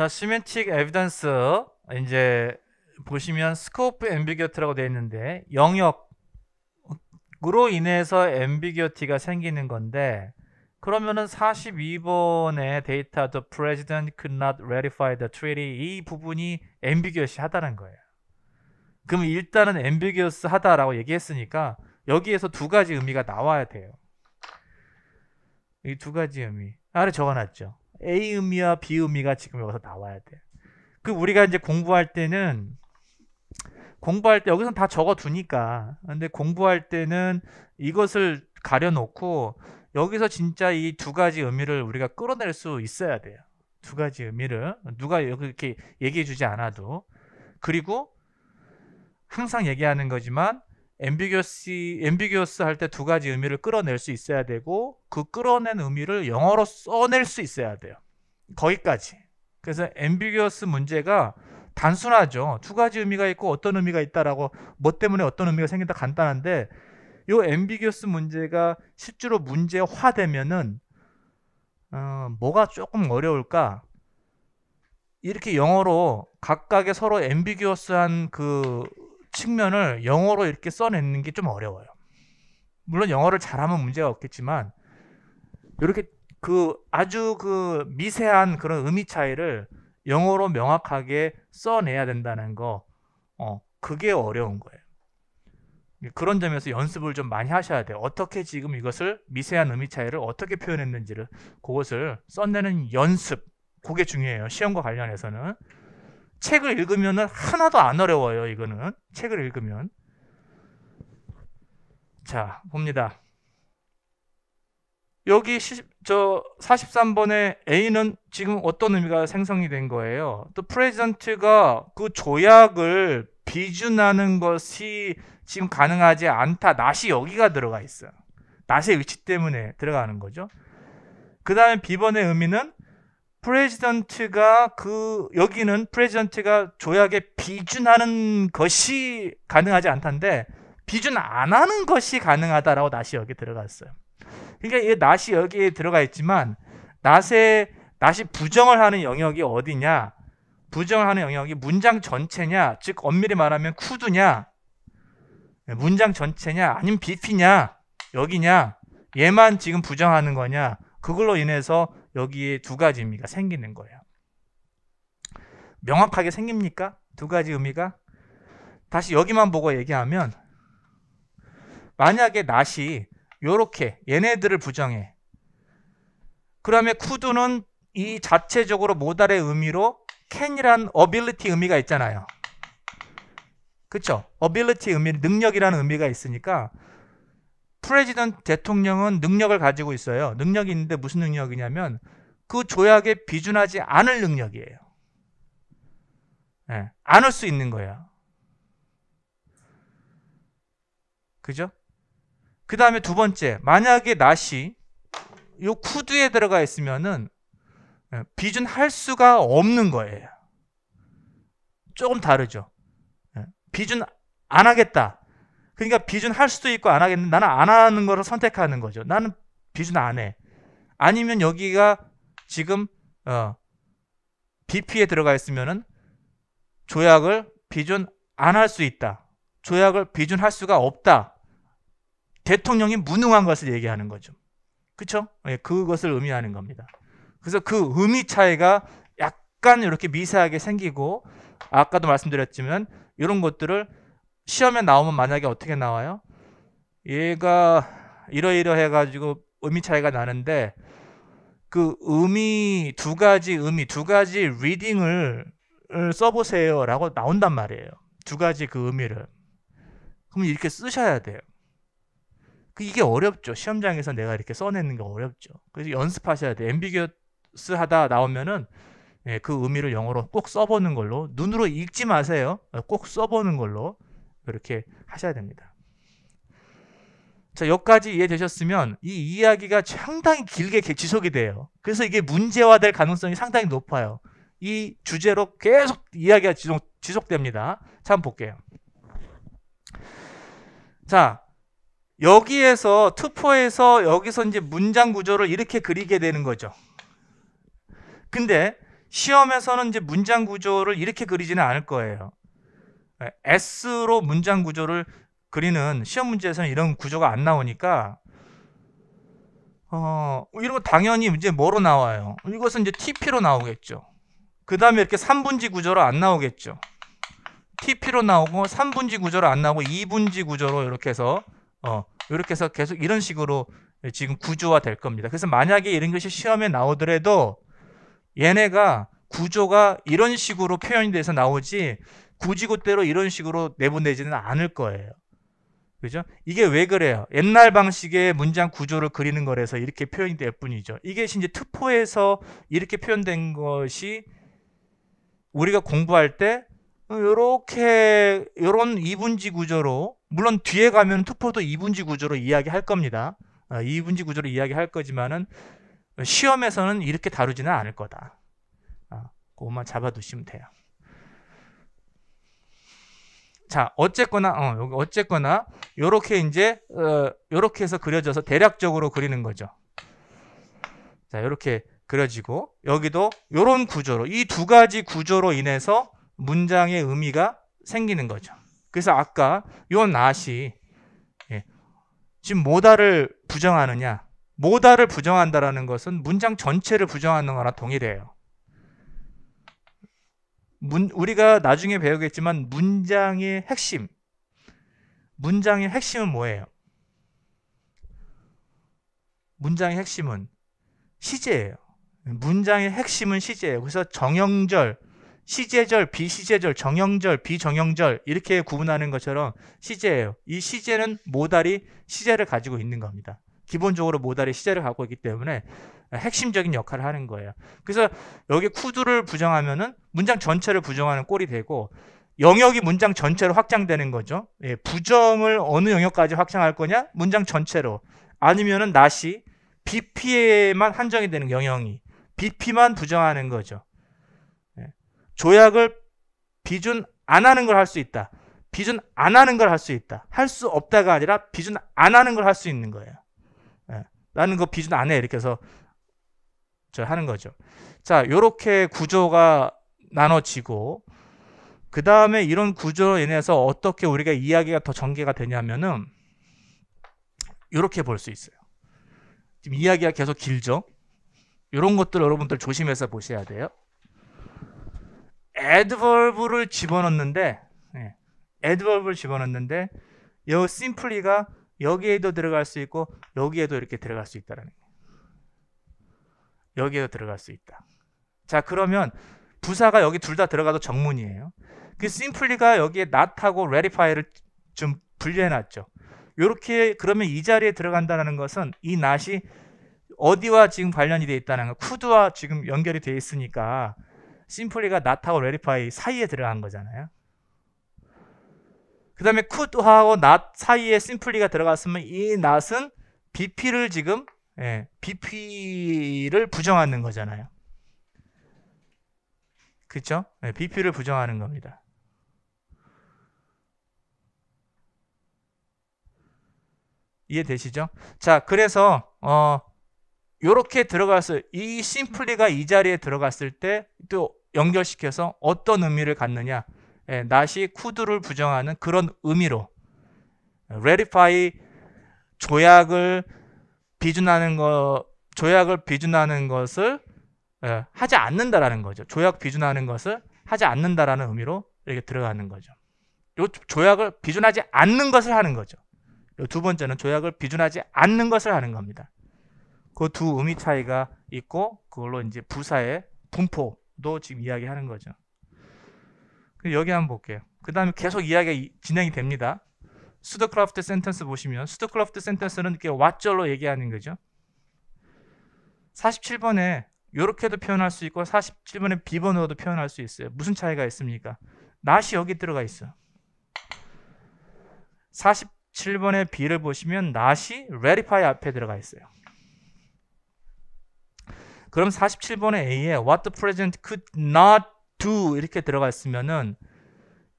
자, 시멘틱 에비던스 이제 보시면 스코프 앰비규어트라고 되어 있는데 영역으로 인해서 앰비규어티가 생기는 건데 그러면은 42번의 데이터 the president could not ratify the treaty 이 부분이 앰비규어시하다는 거예요. 그럼 일단은 앰비규어스하다라고 얘기했으니까 여기에서 두 가지 의미가 나와야 돼요. 이 두 가지 의미. 아래 적어놨죠. A 의미와 B 의미가 지금 여기서 나와야 돼. 그 우리가 이제 공부할 때는 공부할 때여기서다 적어 두니까. 근데 공부할 때는 이것을 가려놓고 여기서 진짜 이 두 가지 의미를 우리가 끌어낼 수 있어야 돼요. 두 가지 의미를 누가 이렇게 얘기해 주지 않아도 그리고 항상 얘기하는 거지만 ambiguous, ambiguous 할때 두 가지 의미를 끌어낼 수 있어야 되고 그 끌어낸 의미를 영어로 써낼 수 있어야 돼요. 거기까지. 그래서 ambiguous 문제가 단순하죠. 두 가지 의미가 있고 어떤 의미가 있다라고 뭐 때문에 어떤 의미가 생긴다 간단한데 요 ambiguous 문제가 실제로 문제화되면은 어, 뭐가 조금 어려울까? 이렇게 영어로 각각의 서로 ambiguous한 그 측면을 영어로 이렇게 써내는 게 좀 어려워요. 물론 영어를 잘하면 문제가 없겠지만 이렇게 그 아주 그 미세한 그런 의미 차이를 영어로 명확하게 써내야 된다는 거, 어, 그게 어려운 거예요. 그런 점에서 연습을 좀 많이 하셔야 돼요. 어떻게 지금 이것을 미세한 의미 차이를 어떻게 표현했는지를 그것을 써내는 연습, 그게 중요해요. 시험과 관련해서는. 책을 읽으면 하나도 안 어려워요. 이거는 책을 읽으면 자 봅니다. 여기 저 43번에 A는 지금 어떤 의미가 생성이 된 거예요? 또 프레젠트가 그 조약을 비준하는 것이 지금 가능하지 않다. 낫이 여기가 들어가 있어요. 낫의 위치 때문에 들어가는 거죠. 그 다음에 B번의 의미는 프레지던트가 그 여기는 프레지던트가 조약에 비준하는 것이 가능하지 않던데 비준 안 하는 것이 가능하다라고 낫이 여기 들어갔어요. 그러니까 이 낫이 여기에 들어가 있지만 낫의 낫이 부정을 하는 영역이 어디냐? 부정을 하는 영역이 문장 전체냐? 즉 엄밀히 말하면 쿠드냐? 문장 전체냐? 아니면 비피냐? 여기냐? 얘만 지금 부정하는 거냐? 그걸로 인해서 여기에 두 가지 의미가 생기는 거예요. 명확하게 생깁니까? 두 가지 의미가 다시 여기만 보고 얘기하면 만약에 낫이 요렇게 얘네들을 부정해 그러면 쿠드는 이 자체적으로 모달의 의미로 캔이란 어빌리티 의미가 있잖아요 그쵸? 어빌리티 의미, 능력이라는 의미가 있으니까 프레지던 대통령은 능력을 가지고 있어요. 능력이 있는데 무슨 능력이냐면 그 조약에 비준하지 않을 능력이에요. 예, 안을 수 있는 거예요. 그죠? 그 다음에 두 번째, 만약에 낫이 쿠드에 들어가 있으면은 예, 비준할 수가 없는 거예요. 조금 다르죠. 예, 비준 안 하겠다. 그러니까 비준 할 수도 있고 안 하겠는데 나는 안 하는 거를 선택하는 거죠. 나는 비준 안 해. 아니면 여기가 지금 어, BP에 들어가 있으면은 조약을 비준 안 할 수 있다. 조약을 비준할 수가 없다. 대통령이 무능한 것을 얘기하는 거죠. 그렇죠? 예, 그것을 의미하는 겁니다. 그래서 그 의미 차이가 약간 이렇게 미세하게 생기고 아까도 말씀드렸지만 이런 것들을 시험에 나오면 만약에 어떻게 나와요? 얘가 이러이러 해가지고 의미 차이가 나는데 그 의미 두 가지 의미 두 가지 리딩을 써보세요라고 나온단 말이에요. 두 가지 그 의미를 그럼 이렇게 쓰셔야 돼요. 그 이게 어렵죠. 시험장에서 내가 이렇게 써내는 게 어렵죠. 그래서 연습하셔야 돼. a m b i g u 하다 나오면은 예, 그 의미를 영어로 꼭 써보는 걸로 눈으로 읽지 마세요. 꼭 써보는 걸로 그렇게 하셔야 됩니다. 자, 여기까지 이해되셨으면 이 이야기가 상당히 길게 지속이 돼요. 그래서 이게 문제화될 가능성이 상당히 높아요. 이 주제로 계속 이야기가 지속, 지속됩니다. 참 볼게요. 자, 여기에서 투포에서 여기서 이제 문장 구조를 이렇게 그리게 되는 거죠. 근데 시험에서는 이제 문장 구조를 이렇게 그리지는 않을 거예요. 예, S로 문장 구조를 그리는 시험 문제에서는 이런 구조가 안 나오니까 어, 이러면 당연히 이제 뭐로 나와요? 이것은 이제 TP로 나오겠죠. 그 다음에 이렇게 3분지 구조로 안 나오겠죠. TP로 나오고 3분지 구조로 안 나오고 2분지 구조로 이렇게 해서 어, 이렇게 해서 계속 이런 식으로 지금 구조화 될 겁니다. 그래서 만약에 이런 것이 시험에 나오더라도 얘네가 구조가 이런 식으로 표현이 돼서 나오지 굳이 그대로 이런 식으로 내보내지는 않을 거예요. 그죠? 이게 왜 그래요? 옛날 방식의 문장 구조를 그리는 거라서 이렇게 표현이 될 뿐이죠. 이게 이제 특포에서 이렇게 표현된 것이 우리가 공부할 때 이렇게 이런 이분지 구조로 물론 뒤에 가면 특포도 이분지 구조로 이야기할 겁니다. 어, 이분지 구조로 이야기할 거지만은 시험에서는 이렇게 다루지는 않을 거다. 어, 그것만 잡아두시면 돼요. 자, 어쨌거나, 어, 여기 어쨌거나, 요렇게 이제, 어, 요렇게 해서 그려져서 대략적으로 그리는 거죠. 자, 요렇게 그려지고, 여기도 요런 구조로, 이 두 가지 구조로 인해서 문장의 의미가 생기는 거죠. 그래서 아까 요 낫이, 예, 지금 모다를 부정하느냐, 모다를 부정한다라는 것은 문장 전체를 부정하는 거나 동일해요. 문, 우리가 나중에 배우겠지만 문장의 핵심, 문장의 핵심은 뭐예요? 문장의 핵심은 시제예요. 문장의 핵심은 시제예요. 그래서 정형절, 시제절, 비시제절, 정형절, 비정형절 이렇게 구분하는 것처럼 시제예요. 이 시제는 모달이 시제를 가지고 있는 겁니다. 기본적으로 모달이 시제를 갖고 있기 때문에 핵심적인 역할을 하는 거예요. 그래서 여기 쿠드를 부정하면은 문장 전체를 부정하는 꼴이 되고 영역이 문장 전체로 확장되는 거죠. 예, 부정을 어느 영역까지 확장할 거냐? 문장 전체로. 아니면은 낫이 BP에만 한정이 되는 영역이 BP만 부정하는 거죠. 예, 조약을 비준 안 하는 걸 할 수 있다. 비준 안 하는 걸 할 수 있다. 할 수 없다가 아니라 비준 안 하는 걸 할 수 있는 거예요. 예, 나는 그 비준 안 해. 이렇게 해서 하는 거죠. 자, 요렇게 구조가 나눠지고 그 다음에 이런 구조로 인해서 어떻게 우리가 이야기가 더 전개가 되냐면은 이렇게 볼 수 있어요. 지금 이야기가 계속 길죠. 이런 것들 여러분들 조심해서 보셔야 돼요. 애드버 e r 를 집어넣는데 예, a d v e 를 집어넣는데 요심플리가 여기에도 들어갈 수 있고 여기에도 이렇게 들어갈 수 있다라는 여기에도 들어갈 수 있다. 자 그러면 부사가 여기 둘 다 들어가도 정문이에요. 그심플리가 여기에 not하고 readyfy를 좀 분리해놨죠. 이렇게 그러면 이 자리에 들어간다는 것은 이 not이 어디와 지금 관련이 돼 있다는 거, could와 지금 연결이 돼 있으니까 심플리가 not하고 readyfy 사이에 들어간 거잖아요. 그 다음에 could하고 not 사이에 심플리가 들어갔으면 이 not은 bp를 지금 예, BP를 부정하는 거잖아요. 그렇죠? 예, BP를 부정하는 겁니다. 이해되시죠? 자, 그래서 어 요렇게 들어가서 이 심플리가 이 자리에 들어갔을 때 또 연결시켜서 어떤 의미를 갖느냐? 예, 낫이 쿠드를 부정하는 그런 의미로 레리파이 예, 조약을 비준하는 거 조약을 비준하는 것을 예, 하지 않는다라는 거죠. 조약 비준하는 것을 하지 않는다라는 의미로 이렇게 들어가는 거죠. 요 조약을 비준하지 않는 것을 하는 거죠. 두 번째는 조약을 비준하지 않는 것을 하는 겁니다. 그 두 의미 차이가 있고 그걸로 이제 부사의 분포도 지금 이야기하는 거죠. 여기 한번 볼게요. 그 다음에 계속 이야기가 진행이 됩니다. 수드크라프트 센텐스 보시면 수드크라프트 센텐스는 이렇게 왓절로 얘기하는 거죠. 47번에 이렇게도 표현할 수 있고 47번에 비번으로도 표현할 수 있어요. 무슨 차이가 있습니까? 낫이 여기 들어가 있어. 47번의 B를 보시면 낫이 ratify 앞에 들어가 있어요. 그럼 47번의 A에 what the president could not do 이렇게 들어가 있으면은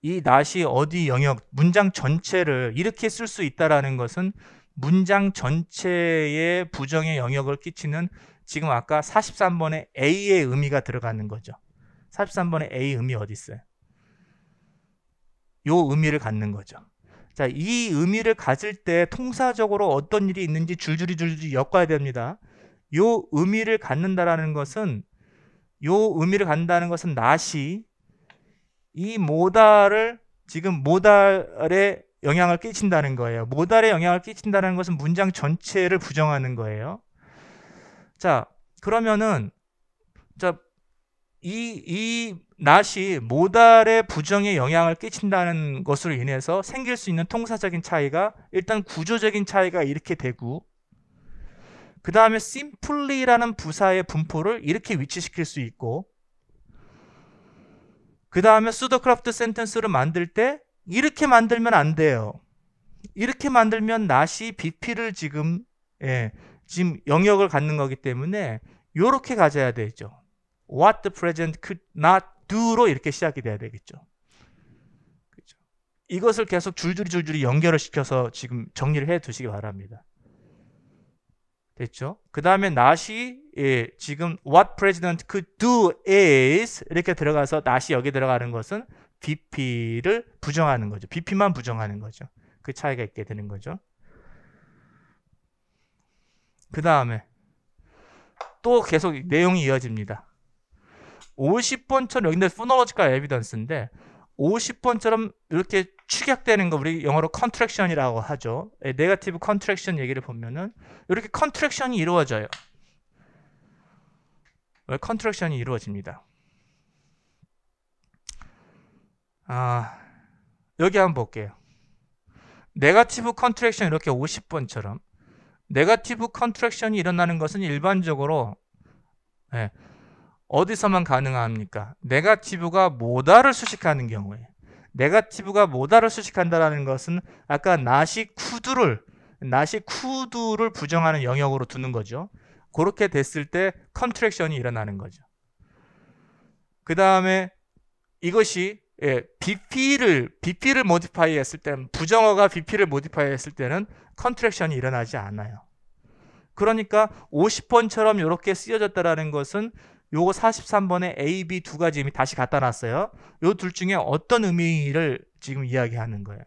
이 낫이 어디 영역 문장 전체를 이렇게 쓸 수 있다라는 것은 문장 전체의 부정의 영역을 끼치는 지금 아까 43번에 A의 의미가 들어가는 거죠. 43번에 A 의미 어디 있어요? 요 의미를 갖는 거죠. 자, 이 의미를 가질 때 통사적으로 어떤 일이 있는지 줄줄이 줄줄이 엮어야 됩니다. 요 의미를 갖는다라는 것은 요 의미를 갖는다는 것은 낫이 이 모달을 지금 모달에 영향을 끼친다는 거예요. 모달에 영향을 끼친다는 것은 문장 전체를 부정하는 거예요. 자, 그러면은 자, 이, 이 낫이 모달의 부정에 영향을 끼친다는 것으로 인해서 생길 수 있는 통사적인 차이가 일단 구조적인 차이가 이렇게 되고 그 다음에 simply라는 부사의 분포를 이렇게 위치시킬 수 있고 그 다음에 수도크라프트 센텐스를 만들 때 이렇게 만들면 안 돼요. 이렇게 만들면 나시 BP를 지금 예, 지금 영역을 갖는 거기 때문에 이렇게 가져야 되죠. What the p r e s e n t could not do로 이렇게 시작이 돼야 되겠죠. 그렇죠. 이것을 계속 줄줄이 줄줄이 연결을 시켜서 지금 정리를 해 두시기 바랍니다. 됐죠? 그 다음에 not이 예, 지금 what president could do is 이렇게 들어가서 not이 여기 들어가는 것은 BP를 부정하는 거죠. BP만 부정하는 거죠. 그 차이가 있게 되는 거죠. 그 다음에 또 계속 내용이 이어집니다. 50번처럼 여기는 phonological evidence인데 50번처럼 이렇게 축약되는 거 우리 영어로 컨트랙션이라고 하죠. 네가티브 예, 컨트랙션 얘기를 보면은 이렇게 컨트랙션이 이루어져요. 왜 컨트랙션이 이루어집니다. 아, 여기 한번 볼게요. 네가티브 컨트랙션 이렇게 50번처럼 네가티브 컨트랙션이 일어나는 것은 일반적으로 예, 어디서만 가능합니까? 네가티브가 모다를 수식하는 경우에 네가티브가 모다를 수식한다라는 것은 아까 나시 쿠드를 나시 쿠드를 부정하는 영역으로 두는 거죠. 그렇게 됐을 때 컨트랙션이 일어나는 거죠. 그 다음에 이것이 예, BP를 BP를 모디파이 했을 때는 부정어가 BP를 모디파이 했을 때는 컨트랙션이 일어나지 않아요. 그러니까 50번처럼 이렇게 쓰여졌다라는 것은 요거 43번에 A, B 두 가지 의미 다시 갖다 놨어요. 요 둘 중에 어떤 의미를 지금 이야기하는 거예요.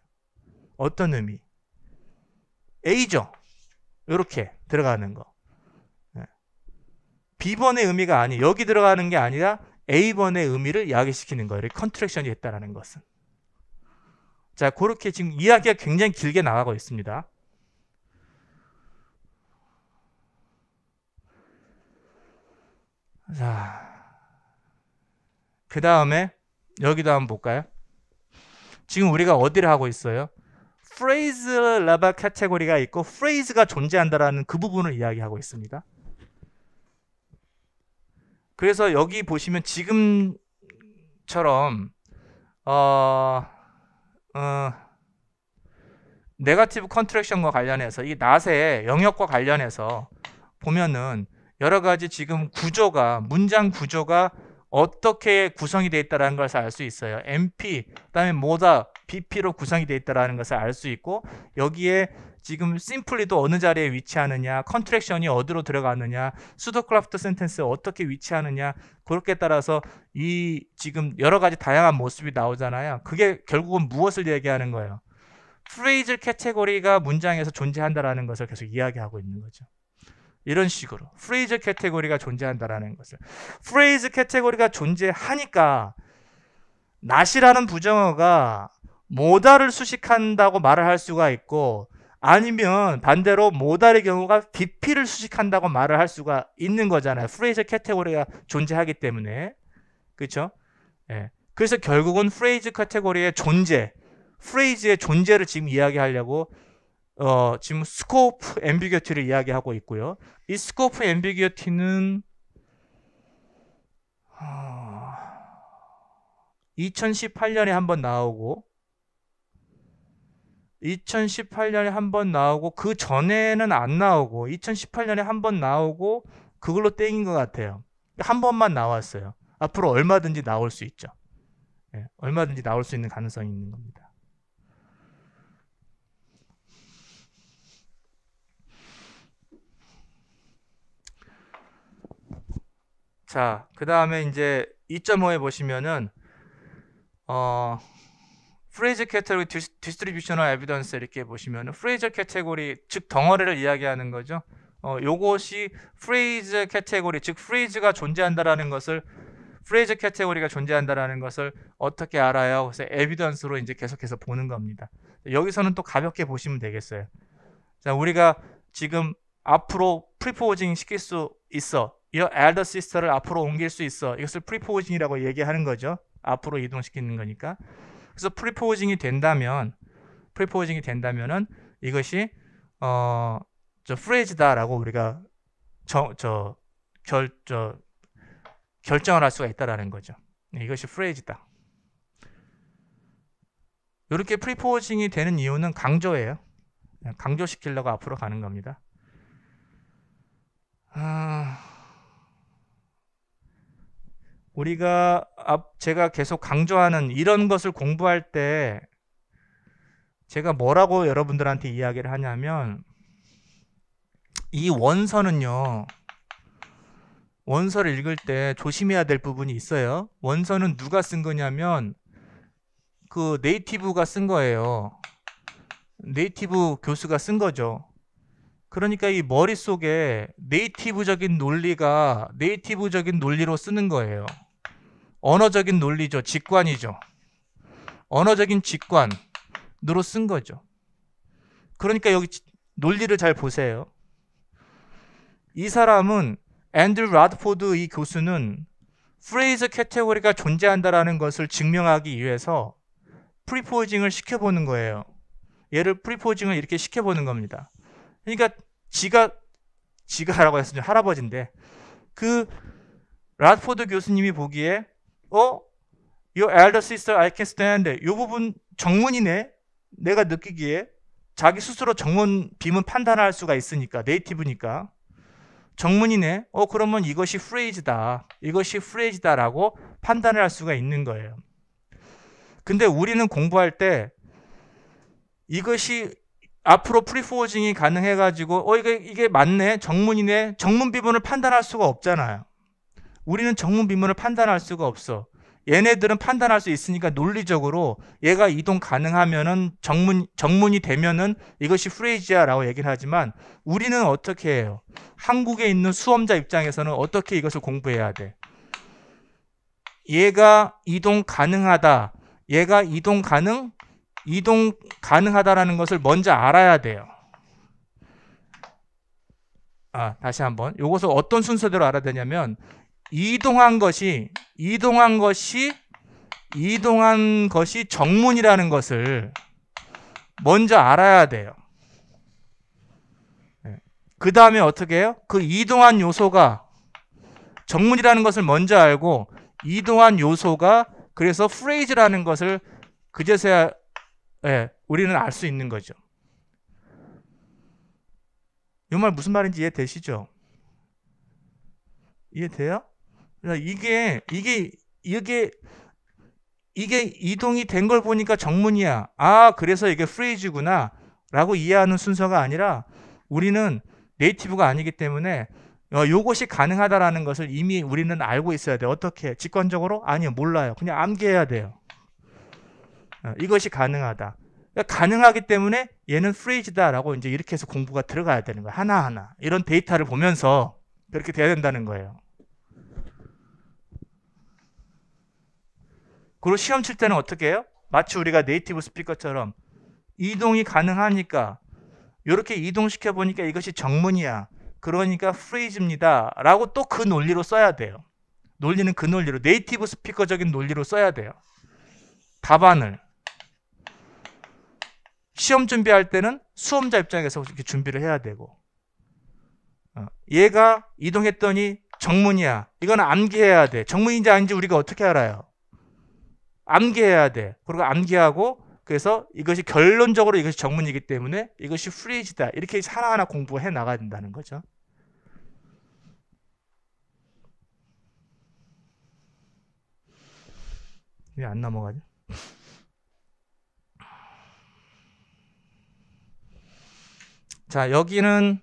어떤 의미? A죠. 요렇게 들어가는 거. 예. B번의 의미가 아니 여기 들어가는 게 아니라 A번의 의미를 이야기시키는 거예요. 컨트랙션이 했다라는 것은. 자, 그렇게 지금 이야기가 굉장히 길게 나가고 있습니다. 자, 그 다음에 여기도 한번 볼까요? 지금 우리가 어디를 하고 있어요? phrase level 카테고리가 있고 phrase가 존재한다라는 그 부분을 이야기하고 있습니다. 그래서 여기 보시면 지금처럼 어, 어, 네가티브 컨트랙션과 관련해서 이 낫의 영역과 관련해서 보면은 여러 가지 지금 구조가 문장 구조가 어떻게 구성이 되어 있다는 것을 알 수 있어요. MP, 그다음에 모다, BP로 구성이 되어 있다는 것을 알 수 있고 여기에 지금 심플리도 어느 자리에 위치하느냐, 컨트랙션이 어디로 들어가느냐, 수도크라프트 센텐스 어떻게 위치하느냐 그렇게 따라서 이 지금 여러 가지 다양한 모습이 나오잖아요. 그게 결국은 무엇을 얘기하는 거예요? 프레이즈 캐테고리가 문장에서 존재한다라는 것을 계속 이야기하고 있는 거죠. 이런 식으로 프레이즈 캐테고리가 존재한다라는 것을 프레이즈 캐테고리가 존재하니까 낫이라는 부정어가 모달를 수식한다고 말을 할 수가 있고 아니면 반대로 모달의 경우가 DP를 수식한다고 말을 할 수가 있는 거잖아요. 프레이즈 캐테고리가 존재하기 때문에 그렇죠? 예. 그래서 결국은 프레이즈 카테고리의 존재, 프레이즈의 존재를 지금 이야기하려고 어, 지금 스코프 앰비규어티를 이야기하고 있고요. 이 스코프 앰비규어티는 2018년에 한 번 나오고 2018년에 한 번 나오고 그 전에는 안 나오고 2018년에 한 번 나오고 그걸로 땡인 것 같아요. 한 번만 나왔어요. 앞으로 얼마든지 나올 수 있죠. 예, 얼마든지 나올 수 있는 가능성이 있는 겁니다. 자, 그 다음에 이제 2.5에 보시면은 어 프레이저 캐테고리 디스트리뷰셔널 에비던스 이렇게 보시면은 프레이저 캐테고리 즉 덩어리를 이야기하는 거죠. 어 요것이 프레이즈 캐테고리 즉 프레이즈가 존재한다라는 것을 프레이즈 캐테고리가 존재한다라는 것을 어떻게 알아요? 그래서 에비던스로 이제 계속해서 보는 겁니다. 여기서는 또 가볍게 보시면 되겠어요. 자, 우리가 지금 앞으로 프리포징 시킬 수 있어. your elder sister를 앞으로 옮길 수 있어. 이것을 프리포징이라고 얘기하는 거죠. 앞으로 이동시키는 거니까. 그래서 프리포징이 된다면 프리포징이 된다면은 이것이 어 저 프레 r a 다라고 우리가 저 저결저 결정을 할 수가 있다라는 거죠. 네, 이것이 프레 r a 다 이렇게 프리포징이 되는 이유는 강조예요. 네, 강조시키려고 앞으로 가는 겁니다. 아... 우리가 제가 계속 강조하는 이런 것을 공부할 때 제가 뭐라고 여러분들한테 이야기를 하냐면 이 원서는요. 원서를 읽을 때 조심해야 될 부분이 있어요. 원서는 누가 쓴 거냐면 그 네이티브가 쓴 거예요. 네이티브 교수가 쓴 거죠. 그러니까 이 머릿속에 네이티브적인 논리가 네이티브적인 논리로 쓰는 거예요. 언어적인 논리죠. 직관이죠. 언어적인 직관으로 쓴 거죠. 그러니까 여기 논리를 잘 보세요. 이 사람은 앤드류 라드포드 이 교수는 프레이즈 캐테고리가 존재한다라는 것을 증명하기 위해서 프리포징을 시켜보는 거예요. 얘를 프리포징을 이렇게 시켜보는 겁니다. 그러니까 지가 지가라고 했으면 할아버지인데 그 라드포드 교수님이 보기에 어? Your elder sister, I can stand. 이 부분 정문이네. 내가 느끼기에 자기 스스로 정문 비문 판단할 수가 있으니까 네이티브니까 정문이네. 어 그러면 이것이 프레이즈다. 이것이 프레이즈다라고 판단을 할 수가 있는 거예요. 근데 우리는 공부할 때 이것이 앞으로 프리포징이 가능해가지고 어 이게 이게 맞네 정문이네 정문 비문을 판단할 수가 없잖아요. 우리는 정문 비문을 판단할 수가 없어. 얘네들은 판단할 수 있으니까 논리적으로 얘가 이동 가능하면은 정문 정문이 되면은 이것이 프레이지야라고 얘기를 하지만 우리는 어떻게 해요? 한국에 있는 수험자 입장에서는 어떻게 이것을 공부해야 돼? 얘가 이동 가능하다. 얘가 이동 가능 이동 가능하다라는 것을 먼저 알아야 돼요. 아, 다시 한번. 요것을 어떤 순서대로 알아야 되냐면 이동한 것이 이동한 것이 이동한 것이 정문이라는 것을 먼저 알아야 돼요. 예. 그 다음에 어떻게 해요? 그 이동한 요소가 정문이라는 것을 먼저 알고 이동한 요소가 그래서 프레이즈라는 것을 그제서야 예, 우리는 알 수 있는 거죠. 이 말 무슨 말인지 이해되시죠? 이해돼요? 그러니 이게 이게 이게 이게 이동이 된 걸 보니까 정문이야. 아, 그래서 이게 프레이즈구나. 라고 이해하는 순서가 아니라 우리는 네이티브가 아니기 때문에 어, 요것이 가능하다라는 것을 이미 우리는 알고 있어야 돼. 어떻게? 직관적으로? 아니요, 몰라요. 그냥 암기해야 돼요. 어, 이것이 가능하다. 그러니까 가능하기 때문에 얘는 프레이즈다라고 이제 이렇게 해서 공부가 들어가야 되는 거야. 하나하나. 이런 데이터를 보면서 그렇게 돼야 된다는 거예요. 그리고 시험 칠 때는 어떻게 해요? 마치 우리가 네이티브 스피커처럼 이동이 가능하니까 이렇게 이동시켜 보니까 이것이 정문이야. 그러니까 프레이즈입니다. 라고 또 그 논리로 써야 돼요. 논리는 그 논리로 네이티브 스피커적인 논리로 써야 돼요. 답안을 시험 준비할 때는 수험자 입장에서 이렇게 준비를 해야 되고 어, 얘가 이동했더니 정문이야. 이건 암기해야 돼. 정문인지 아닌지 우리가 어떻게 알아요? 암기해야 돼. 그리고 암기하고 그래서 이것이 결론적으로 이것이 정문이기 때문에 이것이 프리즈다. 이렇게 하나하나 공부해 나가야 된다는 거죠. 왜 안 넘어가죠? 자, 여기는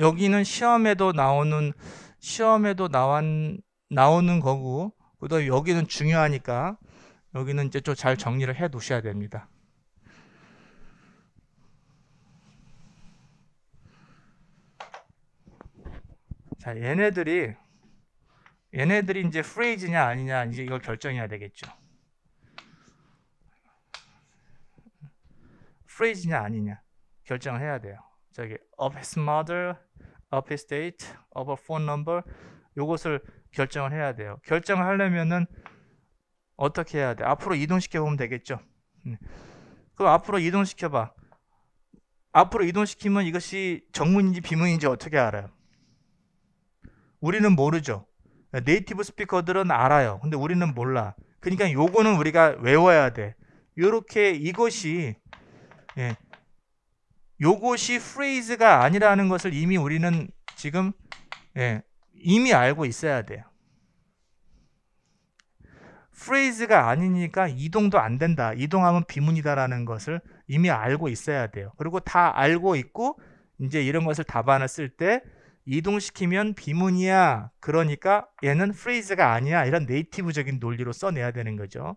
여기는 시험에도 나오는 시험에도 나온 나오는 거고 그다 여기는 중요하니까 여기는 이제 좀 잘 정리를 해 놓으셔야 됩니다. 자, 얘네들이 얘네들이 이제 프레이즈냐 아니냐 이제 이걸 결정해야 되겠죠. 프레이즈냐 아니냐 결정을 해야 돼요. 저기 of his mother, of his date, of a phone number, 요것을 결정을 해야 돼요. 결정을 하려면은 어떻게 해야 돼? 앞으로 이동시켜 보면 되겠죠. 음. 그럼 앞으로 이동시켜 봐. 앞으로 이동시키면 이것이 정문인지 비문인지 어떻게 알아요? 우리는 모르죠. 네이티브 스피커들은 알아요. 근데 우리는 몰라. 그러니까 요거는 우리가 외워야 돼. 요렇게 이것이 예, 요것이 프레이즈가 아니라는 것을 이미 우리는 지금 예, 이미 알고 있어야 돼요. 프레이즈가 아니니까 이동도 안 된다. 이동하면 비문이다라는 것을 이미 알고 있어야 돼요. 그리고 다 알고 있고 이제 이런 것을 답안을 쓸 때 이동시키면 비문이야. 그러니까 얘는 프레이즈가 아니야. 이런 네이티브적인 논리로 써내야 되는 거죠.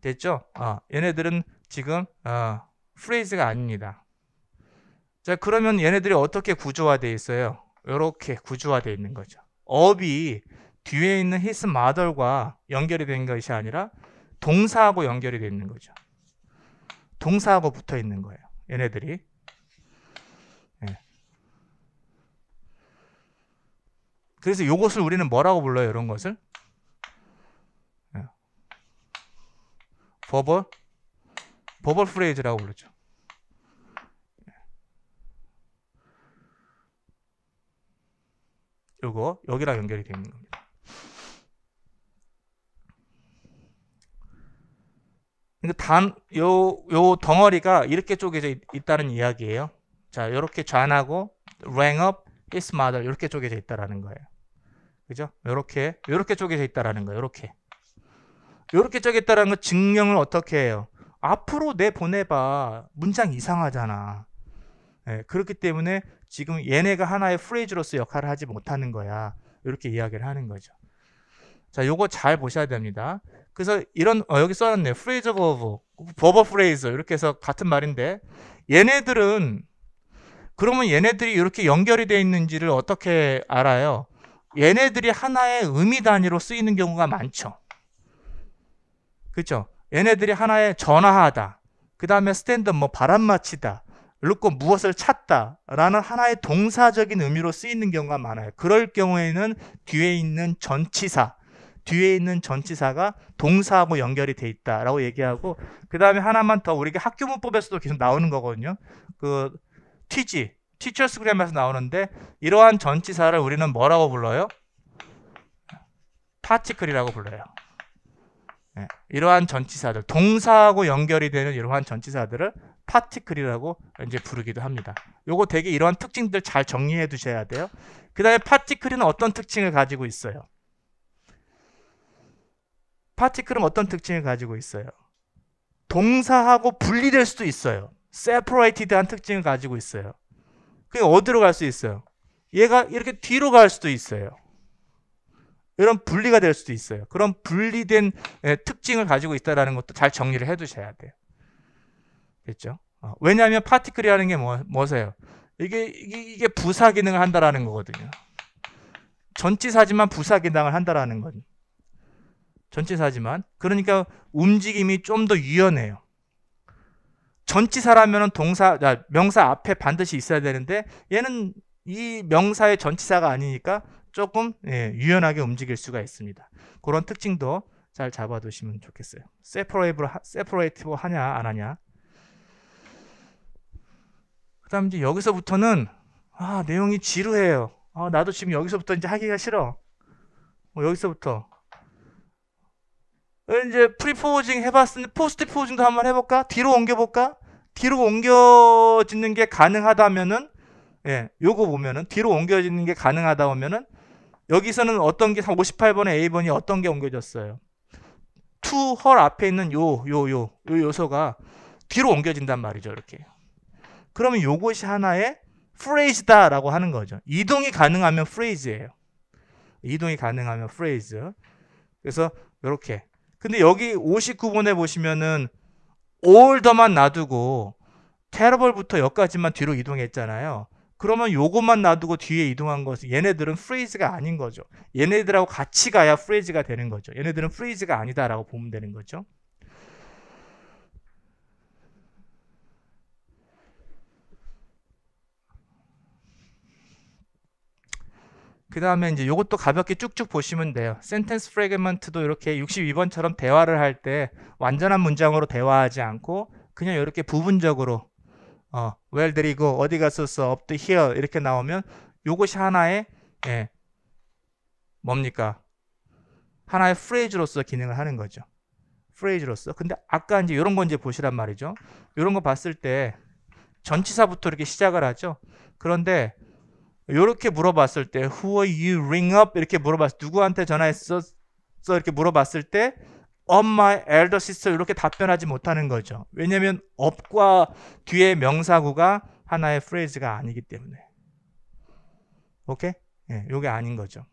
됐죠? 어, 얘네들은 지금 어, 프레이즈가 아닙니다. 자, 그러면 얘네들이 어떻게 구조화되어 있어요? 이렇게 구조화되 있는 거죠. 업이 뒤에 있는 his m 과 연결이 된 것이 아니라 동사하고 연결이 되 있는 거죠. 동사하고 붙어 있는 거예요. 얘네들이. 네. 그래서 이것을 우리는 뭐라고 불러요? 이런 것을? 버벌? 예. 버벌 프레이즈라고 부르죠. 이거 여기랑 연결이 되는 겁니다. 단요 요 덩어리가 이렇게 쪼개져 있, 다는 이야기예요. 자, 이렇게 좌하고 rang up his mother 이렇게 쪼개져 있다라는 거예요. 그죠? 요렇게 요렇게 쪼개져 있다라는 거예요. 요렇게. 요렇게 쪼개 있다라는 거 증명을 어떻게 해요? 앞으로 내 보내 봐. 문장 이상하잖아. 예, 그렇기 때문에 지금 얘네가 하나의 프레이즈로서 역할을 하지 못하는 거야. 이렇게 이야기를 하는 거죠. 자, 요거 잘 보셔야 됩니다. 그래서 이런 어, 여기 써놨네요. 프레이즈 버브, 버버 프레이즈 이렇게 해서 같은 말인데 얘네들은 그러면 얘네들이 이렇게 연결이 돼 있는지를 어떻게 알아요? 얘네들이 하나의 의미 단위로 쓰이는 경우가 많죠. 그렇죠? 얘네들이 하나의 전화하다. 그 다음에 스탠드 뭐 바람맞히다. 룻고 무엇을 찾다라는 하나의 동사적인 의미로 쓰이는 경우가 많아요. 그럴 경우에는 뒤에 있는 전치사, 뒤에 있는 전치사가 동사하고 연결이 돼 있다라고 얘기하고 그 다음에 하나만 더 우리가 학교 문법에서도 계속 나오는 거거든요. 그 티지, 티처스 그램에서 나오는데 이러한 전치사를 우리는 뭐라고 불러요? 파티클이라고 불러요. 예, 이러한 전치사들, 동사하고 연결이 되는 이러한 전치사들을 파티클이라고 이제 부르기도 합니다. 요거 되게 이러한 특징들 잘 정리해 두셔야 돼요. 그 다음에 파티클은 어떤 특징을 가지고 있어요? 파티클은 어떤 특징을 가지고 있어요? 동사하고 분리될 수도 있어요. separated한 특징을 가지고 있어요. 그게 어디로 갈 수 있어요? 얘가 이렇게 뒤로 갈 수도 있어요. 이런 분리가 될 수도 있어요. 그런 분리된 예, 특징을 가지고 있다는 것도 잘 정리를 해 두셔야 돼요. 그죠 어, 왜냐하면 파티클이라는 게 뭐, 뭐세요? 이게, 이게, 이게 부사 기능을 한다라는 거거든요. 전치사지만 부사 기능을 한다라는 거죠. 전치사지만 그러니까 움직임이 좀 더 유연해요. 전치사라면 동사 아, 명사 앞에 반드시 있어야 되는데 얘는 이 명사의 전치사가 아니니까 조금 예, 유연하게 움직일 수가 있습니다. 그런 특징도 잘 잡아두시면 좋겠어요. 세퍼레이브 세퍼레이티브 하냐 안 하냐 그 다음 이제 여기서부터는, 아, 내용이 지루해요. 아, 나도 지금 여기서부터 이제 하기가 싫어. 뭐 여기서부터. 이제 프리포징 해봤으니 포스트 포징도 한번 해볼까? 뒤로 옮겨볼까? 뒤로 옮겨지는 게 가능하다면은 예, 요거 보면은 뒤로 옮겨지는 게 가능하다 보면은 여기서는 어떤 게 58번에 A번이 어떤 게 옮겨졌어요. 투 헐 앞에 있는 요 요 요, 요 요소가 뒤로 옮겨진단 말이죠, 이렇게. 그러면 요것이 하나의 프레이즈다라고 하는 거죠. 이동이 가능하면 프레이즈예요. 이동이 가능하면 프레이즈. 그래서 이렇게. 근데 여기 59번에 보시면은 올더만 놔두고 테러블부터 여기까지만 뒤로 이동했잖아요. 그러면 요것만 놔두고 뒤에 이동한 것은 얘네들은 프레이즈가 아닌 거죠. 얘네들하고 같이 가야 프레이즈가 되는 거죠. 얘네들은 프레이즈가 아니다라고 보면 되는 거죠. 그 다음에 이제 요것도 가볍게 쭉쭉 보시면 돼요. 센텐스 프레그먼트도 이렇게 62번처럼 대화를 할 때 완전한 문장으로 대화하지 않고 그냥 이렇게 부분적으로 어, where did he go? 어디 갔었어? up to here 이렇게 나오면 이것이 하나의 예, 뭡니까? 하나의 프레이즈로서 기능을 하는 거죠. 프레이즈로서. 근데 아까 이제 이런 거 이제 보시란 말이죠. 이런 거 봤을 때 전치사부터 이렇게 시작을 하죠. 그런데 이렇게 물어봤을 때 Who are you ring up? 이렇게 물어봤을 때 누구한테 전화했어? 었 이렇게 물어봤을 때 On my elder sister 이렇게 답변하지 못하는 거죠. 왜냐하면 업과 뒤에 명사구가 하나의 프레이즈가 아니기 때문에. 오케이? 예, 요게 아닌 거죠.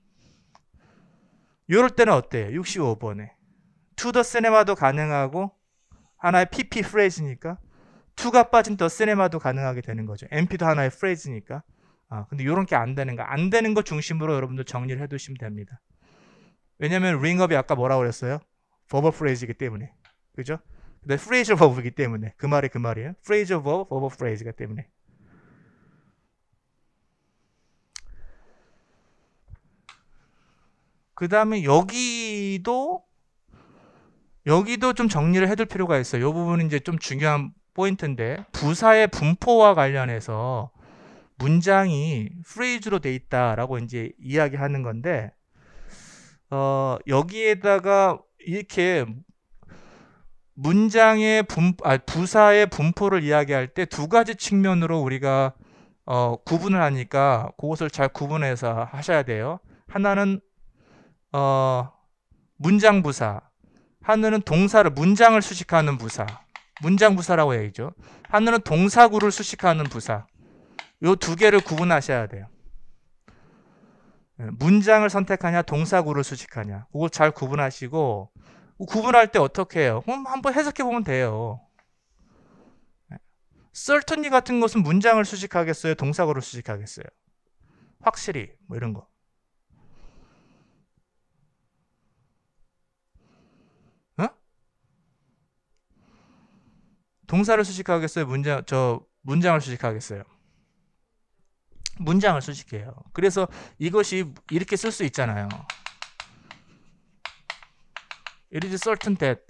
요럴 때는 어때요? 65번에. To the cinema도 가능하고 하나의 PP 프레이즈니까 to가 빠진 더 시네마도 가능하게 되는 거죠. MP도 하나의 프레이즈니까 아, 근데 이런 게 안 되는 거. 안 되는 거 중심으로 여러분들 정리를 해 두시면 됩니다. 왜냐면 하 링업이 아까 뭐라 그랬어요? 버버 프레이즈이기 때문에. 그죠? 근데 프레이즈 버브이기 때문에 그 말이 그 말이에요. 프레이즈 버브, 버버 프레이즈가 때문에. 그 다음에 여기도 여기도 좀 정리를 해둘 필요가 있어요. 이 부분은 이제 좀 중요한 포인트인데 부사의 분포와 관련해서 문장이 프레이즈로 돼 있다라고 이제 이야기하는 건데 어, 여기에다가 이렇게 문장의 분, 아, 부사의 분포를 이야기할 때 두 가지 측면으로 우리가 어, 구분을 하니까 그것을 잘 구분해서 하셔야 돼요. 하나는 어, 문장 부사, 하나는 동사를 문장을 수식하는 부사, 문장 부사라고 얘기죠. 하나는 동사구를 수식하는 부사. 요두 개를 구분하셔야 돼요. 문장을 선택하냐, 동사구를 수식하냐. 그걸 잘 구분하시고, 구분할 때 어떻게 해요? 그럼 한번 해석해 보면 돼요. certainly 같은 것은 문장을 수식하겠어요? 동사구를 수식하겠어요? 확실히, 뭐 이런 거. 어? 동사를 수식하겠어요? 문장, 저, 문장을 수식하겠어요? 문장을 수식해요. 그래서 이것이 이렇게 쓸 수 있잖아요. It is certain that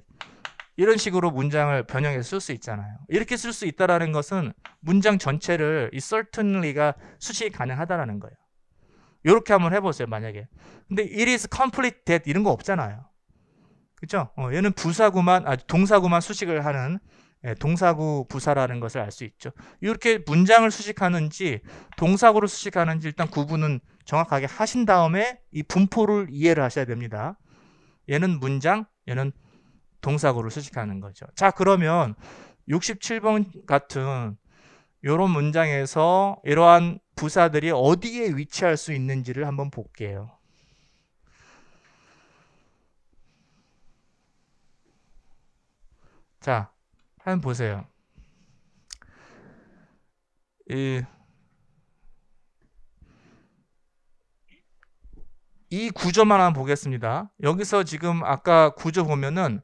이런 식으로 문장을 변형해서 쓸 수 있잖아요. 이렇게 쓸 수 있다라는 것은 문장 전체를 이 certainly가 수식이 가능하다라는 거예요. 이렇게 한번 해보세요 만약에. 근데 it is complete that 이런 거 없잖아요. 그죠? 어, 얘는 부사구만 아 동사구만 수식을 하는 예, 동사구 부사라는 것을 알 수 있죠. 이렇게 문장을 수식하는지 동사구를 수식하는지 일단 구분은 정확하게 하신 다음에 이 분포를 이해를 하셔야 됩니다. 얘는 문장, 얘는 동사구를 수식하는 거죠. 자 그러면 67번 같은 이런 문장에서 이러한 부사들이 어디에 위치할 수 있는지를 한번 볼게요. 자, 한번 보세요. 이, 이 구조만 한번 보겠습니다. 여기서 지금 아까 구조 보면은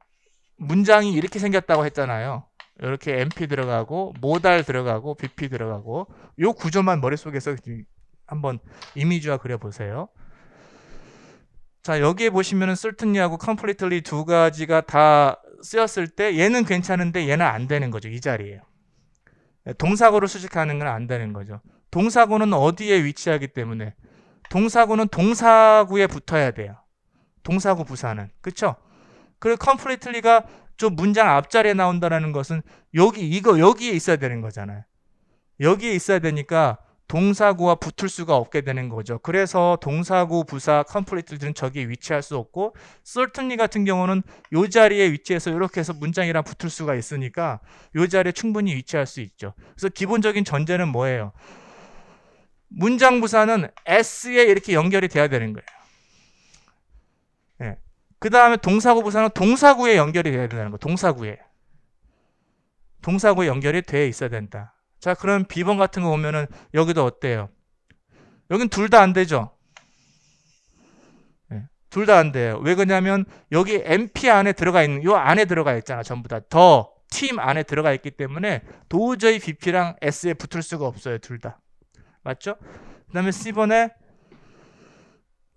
문장이 이렇게 생겼다고 했잖아요. 이렇게 MP 들어가고 모달 들어가고 BP 들어가고 이 구조만 머릿속에서 한번 이미지화 그려보세요. 자 여기에 보시면은 certainly하고 completely 두 가지가 다 쓰였을 때 얘는 괜찮은데 얘는 안 되는 거죠. 이 자리에요. 네, 동사고로 수식하는 건 안 되는 거죠. 동사고는 어디에 위치하기 때문에 동사고는 동사구에 붙어야 돼요. 동사구 부사는. 그렇죠? 그리고 컴플리틀리가 좀 문장 앞자리에 나온다라는 것은 여기 이거 여기에 있어야 되는 거잖아요. 여기에 있어야 되니까 동사구와 붙을 수가 없게 되는 거죠. 그래서 동사구, 부사, 컴플리트들은 저기에 위치할 수 없고 certainly 같은 경우는 이 자리에 위치해서 이렇게 해서 문장이랑 붙을 수가 있으니까 이 자리에 충분히 위치할 수 있죠. 그래서 기본적인 전제는 뭐예요? 문장 부사는 s에 이렇게 연결이 돼야 되는 거예요. 네. 예. 그 다음에 동사구 부사는 동사구에 연결이 돼야 되는 거예요 동사구에. 동사구에 연결이 돼 있어야 된다. 자, 그럼 B번 같은 거 보면은 여기도 어때요? 여긴 둘 다 안 되죠? 네, 예, 둘다 안 돼요. 왜 그러냐면 여기 MP 안에 들어가 있는 요 안에 들어가 있잖아. 전부 다 더 팀 안에 들어가 있기 때문에 도저히 BP랑 S에 붙을 수가 없어요. 둘 다. 맞죠? 그다음에 C번에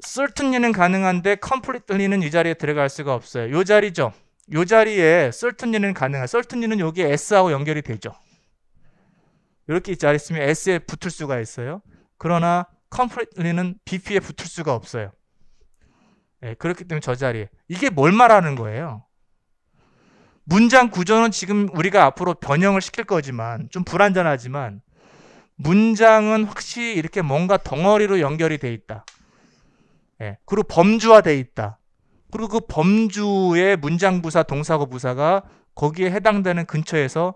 certainly는 가능한데 completely는 이 자리에 들어갈 수가 없어요. 요 자리죠. 요 자리에 certainly는 가능한 certainly는 여기 S하고 연결이 되죠. 이렇게 있지 않았으면 S에 붙을 수가 있어요. 그러나 completely는 BP에 붙을 수가 없어요. 네, 그렇기 때문에 저 자리에 이게 뭘 말하는 거예요? 문장 구조는 지금 우리가 앞으로 변형을 시킬 거지만 좀불안전하지만 문장은 확실히 이렇게 뭔가 덩어리로 연결이 돼 있다. 예, 그리고 범주화돼 있다. 그리고 그 범주의 문장 부사, 동사고 부사가 거기에 해당되는 근처에서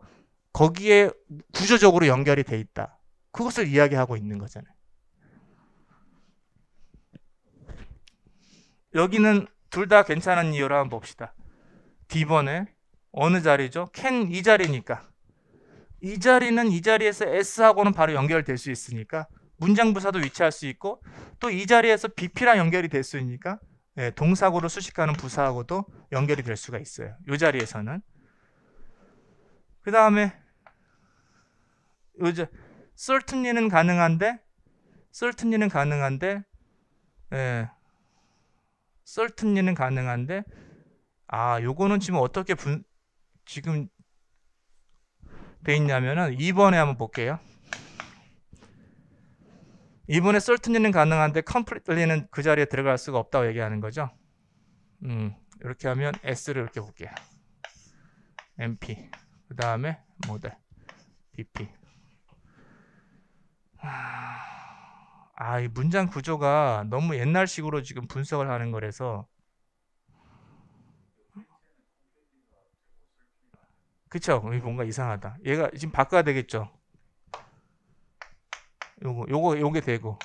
거기에 구조적으로 연결이 돼 있다. 그것을 이야기하고 있는 거잖아요. 여기는 둘 다 괜찮은 이유를 한번 봅시다. D번에 어느 자리죠? 캔 이 자리니까. 이 자리는 이 자리에서 S하고는 바로 연결될 수 있으니까 문장 부사도 위치할 수 있고 또 이 자리에서 BP랑 연결이 될 수 있으니까 예, 동사고로 수식하는 부사하고도 연결이 될 수가 있어요. 이 자리에서는. 그 다음에 이제 certainly는 가능한데 certainly는 가능한데 예. certainly는 가능한데 아, 요거는 지금 어떻게 분 지금 돼 있냐면은 2번에 한번 볼게요. 2번에 certainly는 가능한데 completely는 그 자리에 들어갈 수가 없다고 얘기하는 거죠. 음, 이렇게 하면 S를 이렇게 볼게요. MP. 그 다음에 모델. BP. 아, 이 문장 구조가 너무 옛날식으로 지금 분석을 하는 거라서 그쵸? 뭔가 이상하다. 얘가 지금 바꿔야 되겠죠? 요거, 요거, 요게 되고.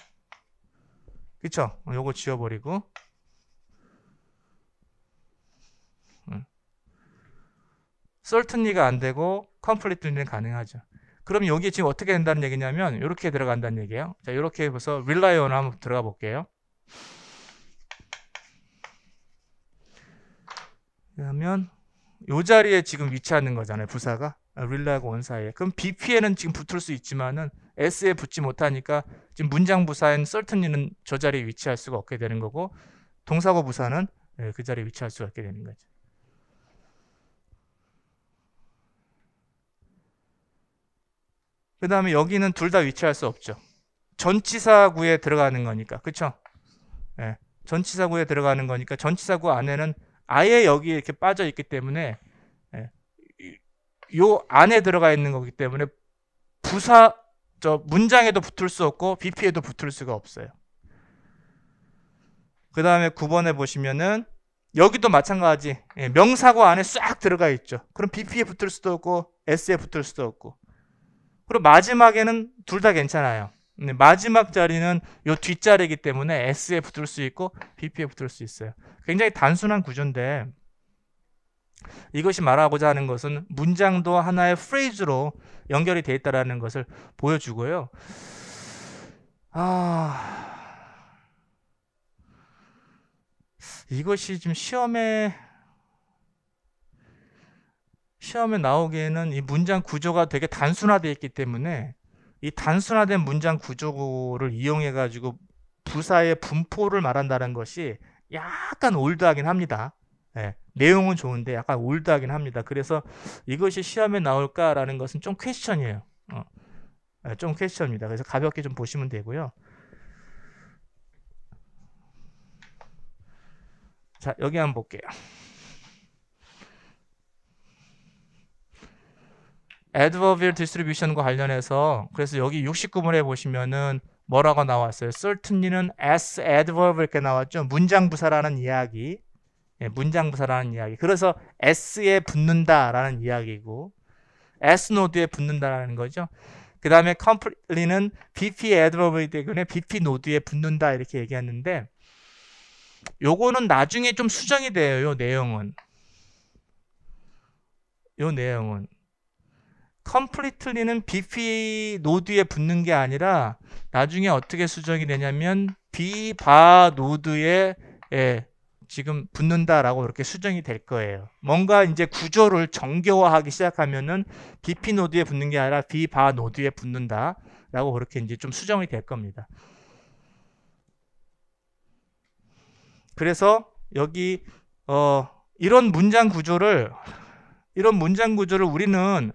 그쵸? 요거 지워버리고. 썰툰니가 안 되고, 컴플리트니는 가능하죠. 그럼 여기 지금 어떻게 된다는 얘기냐면 이렇게 들어간다는 얘기예요. 자, 이렇게 해서 rely on 한번 들어가 볼게요. 그러면 이 자리에 지금 위치하는 거잖아요. 부사가 아, 릴라하고 원 사이에. 그럼 BP에는 지금 붙을 수 있지만은 S에 붙지 못하니까 지금 문장 부사인 썰튼이는 저 자리에 위치할 수가 없게 되는 거고 동사고 부사는 예, 그 자리에 위치할 수가 없게 되는 거죠. 그 다음에 여기는 둘 다 위치할 수 없죠. 전치사구에 들어가는 거니까. 그쵸? 예. 전치사구에 들어가는 거니까 전치사구 안에는 아예 여기에 이렇게 빠져 있기 때문에 예. 요 안에 들어가 있는 거기 때문에 부사 저 문장에도 붙을 수 없고 BP에도 붙을 수가 없어요. 그 다음에 9번에 보시면은 여기도 마찬가지 예, 명사구 안에 싹 들어가 있죠. 그럼 BP에 붙을 수도 없고 S에 붙을 수도 없고 그리고 마지막에는 둘 다 괜찮아요. 근데 마지막 자리는 이 뒷자리이기 때문에 S에 붙을 수 있고 BP에 붙을 수 있어요. 굉장히 단순한 구조인데 이것이 말하고자 하는 것은 문장도 하나의 프레이즈로 연결이 되어 있다는 것을 보여주고요. 아 이것이 지금 시험에 시험에 나오기에는 이 문장 구조가 되게 단순화되어 있기 때문에 이 단순화된 문장 구조를 이용해 가지고 부사의 분포를 말한다는 것이 약간 올드하긴 합니다. 네, 내용은 좋은데 약간 올드하긴 합니다. 그래서 이것이 시험에 나올까라는 것은 좀 퀘스천이에요. 어, 예, 좀 퀘스천입니다. 그래서 가볍게 좀 보시면 되고요. 자, 여기 한번 볼게요. adverbial distribution과 관련해서 그래서 여기 69번에 보시면은 뭐라고 나왔어요? certainly는 as adverb 이렇게 나왔죠. 문장 부사라는 이야기. 예, 문장 부사라는 이야기. 그래서 s에 붙는다라는 이야기고 s 노드에 붙는다라는 거죠. 그 다음에 completely는 bp adverb이기 때문에 bp 노드에 붙는다 이렇게 얘기했는데 요거는 나중에 좀 수정이 돼요. 요 내용은. 요 내용은. 컴플리틀리는 b p 노드에 붙는 게 아니라 나중에 어떻게 수정이 되냐면 비바 노드에 예, 지금 붙는다라고 이렇게 수정이 될 거예요. 뭔가 이제 구조를 정교화하기 시작하면은 BP 노드에 붙는 게 아니라 비바 노드에 붙는다라고 그렇게 이제 좀 수정이 될 겁니다. 그래서 여기 어 이런 문장 구조를 이런 문장 구조를 우리는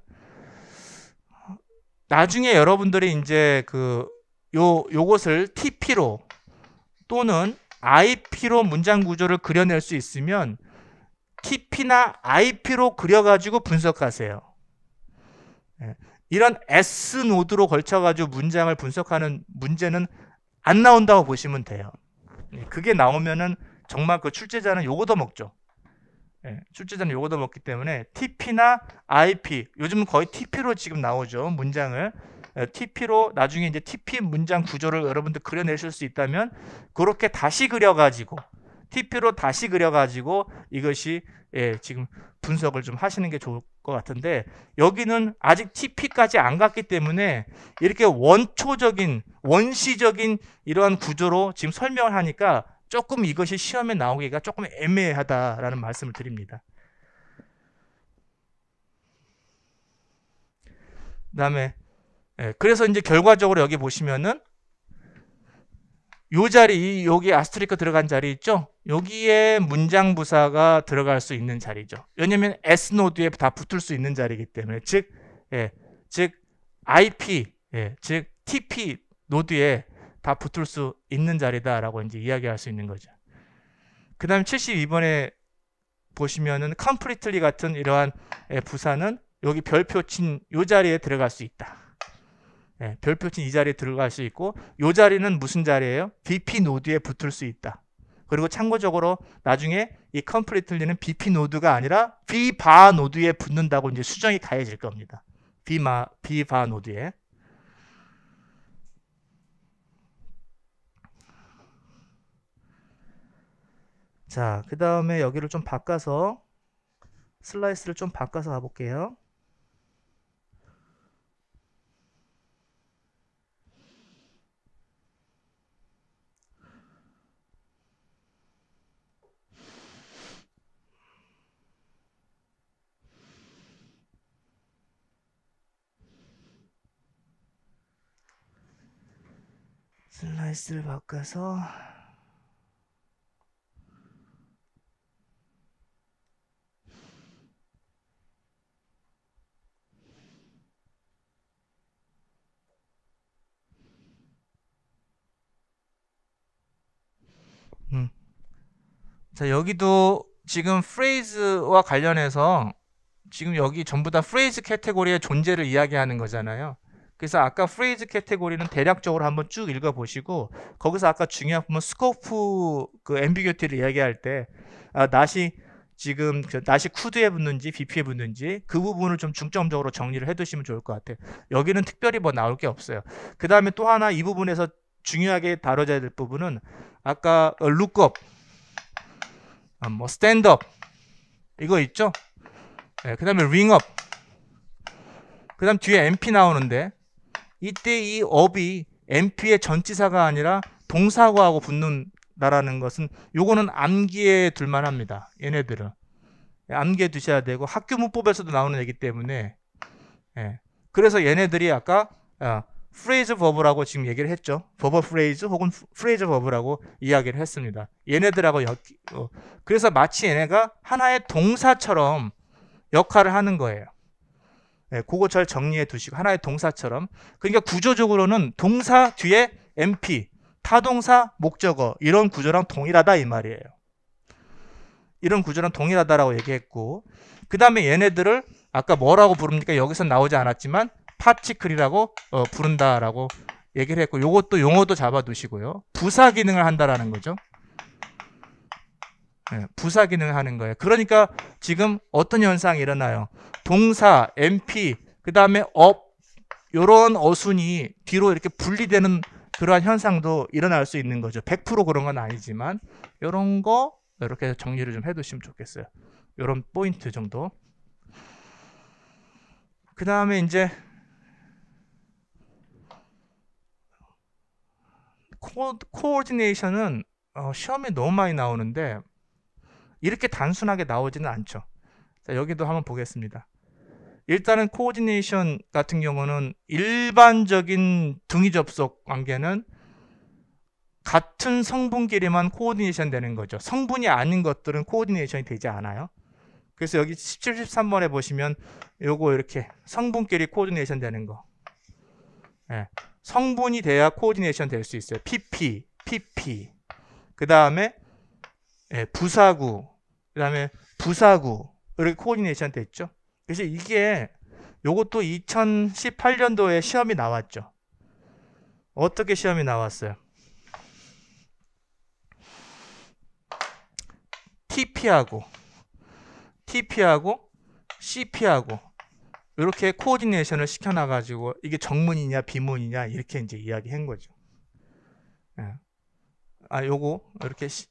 나중에 여러분들이 이제 그 요 요것을 TP로 또는 IP로 문장 구조를 그려낼 수 있으면 TP나 IP로 그려가지고 분석하세요. 예. 이런 S 노드로 걸쳐가지고 문장을 분석하는 문제는 안 나온다고 보시면 돼요. 예, 그게 나오면은 정말 그 출제자는 요거더 먹죠. 예, 출제자는 요거도 먹기 때문에 TP나 IP 요즘은 거의 TP로 지금 나오죠 문장을 예, TP로 나중에 이제 TP 문장 구조를 여러분들 그려내실 수 있다면 그렇게 다시 그려가지고 TP로 다시 그려가지고 이것이 예, 지금 분석을 좀 하시는 게 좋을 것 같은데 여기는 아직 TP까지 안 갔기 때문에 이렇게 원초적인 원시적인 이러한 구조로 지금 설명을 하니까 조금 이것이 시험에 나오기가 조금 애매하다라는 말씀을 드립니다. 그다음에 예, 그래서 이제 결과적으로 여기 보시면은 요 자리 여기 아스트리크 들어간 자리 있죠? 여기에 문장 부사가 들어갈 수 있는 자리죠. 왜냐면 S 노드에 다 붙을 수 있는 자리이기 때문에 즉 예, 즉 IP 예, 즉 TP 노드에 다 붙을 수 있는 자리다라고 이제 이야기할 수 있는 거죠. 그 다음 72번에 보시면은 컴플리틀리 같은 이러한 예, 부사는 여기 별표 친 요 자리에 들어갈 수 있다. 네, 예, 별표 친 이 자리에 들어갈 수 있고 요 자리는 무슨 자리예요? BP 노드에 붙을 수 있다. 그리고 참고적으로 나중에 이 컴플리틀리는 BP 노드가 아니라 B 바 노드에 붙는다고 이제 수정이 가해질 겁니다. B 마 B 바 노드에. 자, 그 다음에 여기를 좀 바꿔서 슬라이스를 좀 바꿔서 가볼게요. 슬라이스를 바꿔서 자, 여기도 지금 phrase와 관련해서 지금 여기 전부 다 phrase 캐테고리의 존재를 이야기하는 거잖아요. 그래서 아까 phrase 캐테고리는 대략적으로 한번 쭉 읽어보시고 거기서 아까 중요한 부분 scope 그 ambiguity를 이야기할 때 아, 낫이 지금 낫이 쿠드에 붙는지 BP에 붙는지 그 부분을 좀 중점적으로 정리를 해두시면 좋을 것 같아요. 여기는 특별히 뭐 나올 게 없어요. 그 다음에 또 하나 이 부분에서 중요하게 다뤄져야 될 부분은 아까 룩업 어, 아, 뭐 스탠드업 이거 있죠? 네, 예, 그 다음에 링업 그 다음 뒤에 MP 나오는데 이때 이 업이 MP의 전치사가 아니라 동사고하고 붙는다라는 것은 요거는 암기에 둘만 합니다. 얘네들은 예, 암기에 두셔야 되고 학교 문법에서도 나오는 얘기 때문에 예. 그래서 얘네들이 아까 어, 프레이즈 버브라고 지금 얘기를 했죠. 버버 프레이즈 혹은 프레이즈 버브라고 이야기를 했습니다. 얘네들하고 역, 어, 그래서 마치 얘네가 하나의 동사처럼 역할을 하는 거예요. 네, 그거 잘 정리해 두시고 하나의 동사처럼 그러니까 구조적으로는 동사 뒤에 MP 타동사 목적어 이런 구조랑 동일하다 이 말이에요. 이런 구조랑 동일하다라고 얘기했고 그 다음에 얘네들을 아까 뭐라고 부릅니까? 여기서 나오지 않았지만 파티클이라고 어, 부른다라고 얘기를 했고 요것도 용어도 잡아두시고요. 부사 기능을 한다라는 거죠. 네, 부사 기능을 하는 거예요. 그러니까 지금 어떤 현상이 일어나요? 동사, MP, 그 다음에 업 요런 어순이 뒤로 이렇게 분리되는 그러한 현상도 일어날 수 있는 거죠. 100% 그런 건 아니지만 요런 거 이렇게 정리를 좀 해두시면 좋겠어요. 요런 포인트 정도. 그 다음에 이제 코, 코디네이션은 어, 시험에 너무 많이 나오는데 이렇게 단순하게 나오지는 않죠. 자, 여기도 한번 보겠습니다. 일단은 코디네이션 같은 경우는 일반적인 등위 접속 관계는 같은 성분끼리만 코디네이션 되는 거죠. 성분이 아닌 것들은 코디네이션이 되지 않아요. 그래서 여기 17, 13번에 보시면 요거 이렇게 성분끼리 코디네이션 되는 거. 예. 성분이 돼야 코디네이션 될 수 있어요. PP, PP. 그 다음에 예, 부사구, 그 다음에 부사구 이렇게 코디네이션 됐죠. 그래서 이게 요것도 2018년도에 시험이 나왔죠. 어떻게 시험이 나왔어요? TP하고 TP하고 CP하고 이렇게 코디네이션을 시켜놔가지고 이게 정문이냐 비문이냐 이렇게 이제 이야기한 거죠. 예. 아 요거 이렇게 시,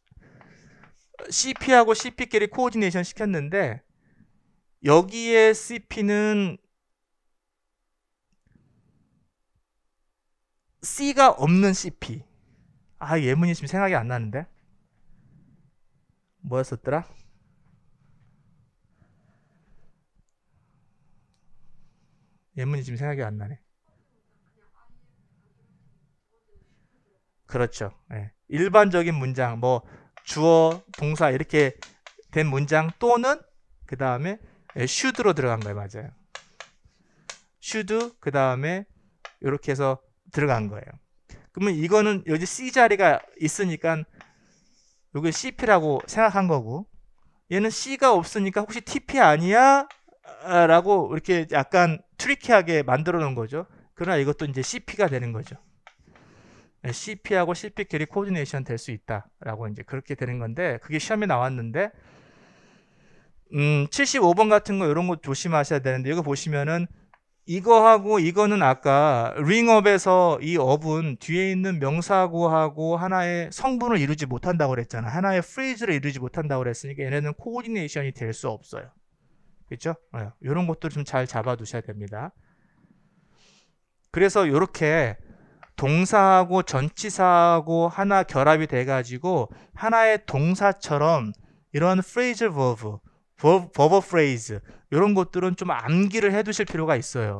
CP하고 CP끼리 코디네이션 시켰는데 여기에 CP는 C가 없는 CP. 아 예문이 지금 생각이 안 나는데 뭐였었더라? 예문이 지금 생각이 안 나네. 그렇죠. 예. 일반적인 문장, 뭐 주어, 동사 이렇게 된 문장 또는 그 다음에 예, should로 들어간 거예요, 맞아요. should 그 다음에 이렇게 해서 들어간 거예요. 그러면 이거는 여기 C 자리가 있으니까 여기 CP라고 생각한 거고 얘는 C가 없으니까 혹시 TP 아니야? 라고 이렇게 약간 트리키하게 만들어 놓은 거죠. 그러나 이것도 이제 CP가 되는 거죠. 네, CP하고 c p 캐리 코디네이션 될 수 있다라고 이제 그렇게 되는 건데 그게 시험에 나왔는데 음 75번 같은 거 이런 거 조심하셔야 되는데 이거 보시면은 이거하고 이거는 아까 링업에서 이 업은 뒤에 있는 명사구하고 하나의 성분을 이루지 못한다고 그랬잖아. 하나의 프리즈를 이루지 못한다고 그랬으니까 얘네는 코디네이션이 될 수 없어요. 그죠 이런 어, 것도 좀잘 잡아두셔야 됩니다. 그래서 이렇게 동사하고 전치사하고 하나 결합이 돼가지고 하나의 동사처럼 이런 phrasal verb, verb, v e phrase 이런 것들은 좀 암기를 해두실 필요가 있어요.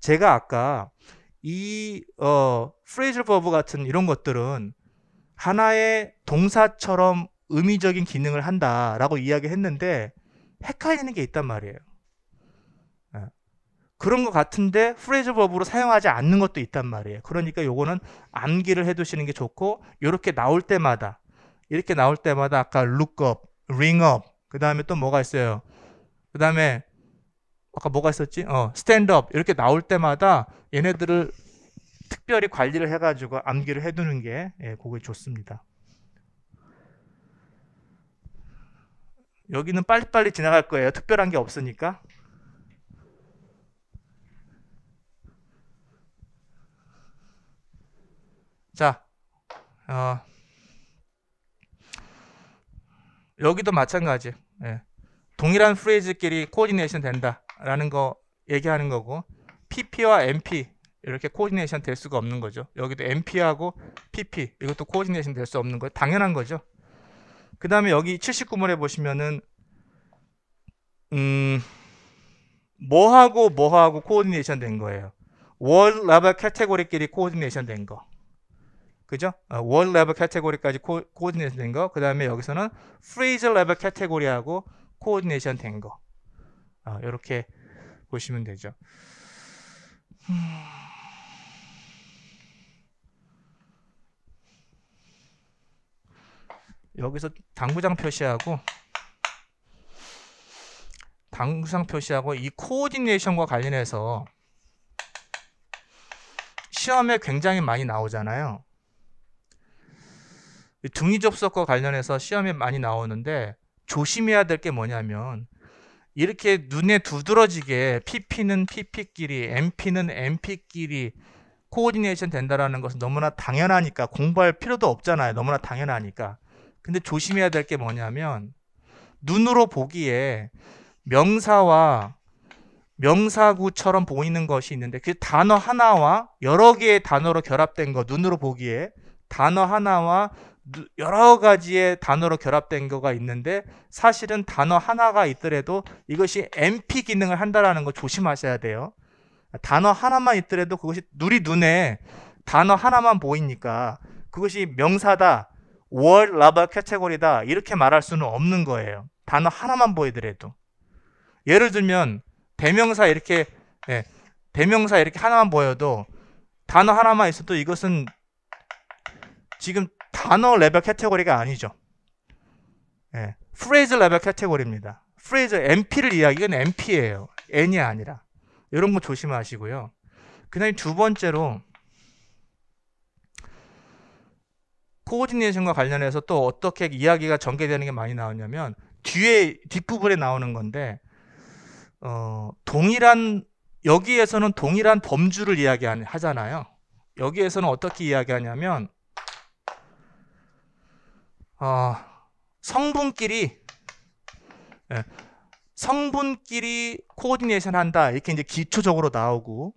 제가 아까 이 어, phrasal verb 같은 이런 것들은 하나의 동사처럼 의미적인 기능을 한다라고 이야기했는데 헷갈리는 게 있단 말이에요. 예. 그런 것 같은데 프레즈버으로 사용하지 않는 것도 있단 말이에요. 그러니까 요거는 암기를 해두시는 게 좋고 이렇게 나올 때마다 이렇게 나올 때마다 아까 look u 그 다음에 또 뭐가 있어요? 그 다음에 아까 뭐가 있었지? 어, s t a n 이렇게 나올 때마다 얘네들을 특별히 관리를 해가지고 암기를 해두는 게 예, 그게 좋습니다. 여기는 빨리빨리 지나갈 거예요. 특별한 게 없으니까. 자, 어, 여기도 마찬가지. 예. 동일한 프레이즈끼리 코디네이션 된다라는 거 얘기하는 거고 PP와 MP 이렇게 코디네이션 될 수가 없는 거죠. 여기도 MP하고 PP 이것도 코디네이션 될 수 없는 거예요. 당연한 거죠. 그 다음에 여기 79번에 보시면은 음 뭐하고 뭐하고 코디네이션 된 거예요. 월 레벨 카테고리끼리 코디네이션 된 거. 그죠? 월 레벨 카테고리까지 코, 디네이션 된 거. 그 다음에 여기서는 프레이즈 레벨 카테고리하고 코디네이션 된 거. 이렇게 아, 보시면 되죠. 음... 여기서 당구장 표시하고 당구장 표시하고 이 코디네이션과 관련해서 시험에 굉장히 많이 나오잖아요. 등위 접속과 관련해서 시험에 많이 나오는데 조심해야 될 게 뭐냐면 이렇게 눈에 두드러지게 PP는 PP끼리, MP는 MP끼리 코디네이션 된다라는 것은 너무나 당연하니까 공부할 필요도 없잖아요. 너무나 당연하니까. 근데 조심해야 될 게 뭐냐면 눈으로 보기에 명사와 명사구처럼 보이는 것이 있는데 그 단어 하나와 여러 개의 단어로 결합된 거 눈으로 보기에 단어 하나와 여러 가지의 단어로 결합된 거가 있는데 사실은 단어 하나가 있더라도 이것이 MP 기능을 한다라는 거 조심하셔야 돼요. 단어 하나만 있더라도 그것이 누리 눈에 단어 하나만 보이니까 그것이 명사다 월 라바 캐테고리다 이렇게 말할 수는 없는 거예요. 단어 하나만 보이더라도 예를 들면 대명사 이렇게 네, 대명사 이렇게 하나만 보여도 단어 하나만 있어도 이것은 지금 단어 레벨 캐테고리가 아니죠. 예, 프레이즈 레벨 캐테고리입니다. 프레이즈 MP를 이야기 이건 MP예요. N이 아니라 이런 거 조심하시고요. 그다음에 두 번째로 코디네이션과 관련해서 또 어떻게 이야기가 전개되는 게 많이 나오냐면 뒤에 뒷부분에 나오는 건데 어, 동일한 여기에서는 동일한 범주를 이야기하잖아요. 여기에서는 어떻게 이야기하냐면 어, 성분끼리 예, 성분끼리 코디네이션 한다 이렇게 이제 기초적으로 나오고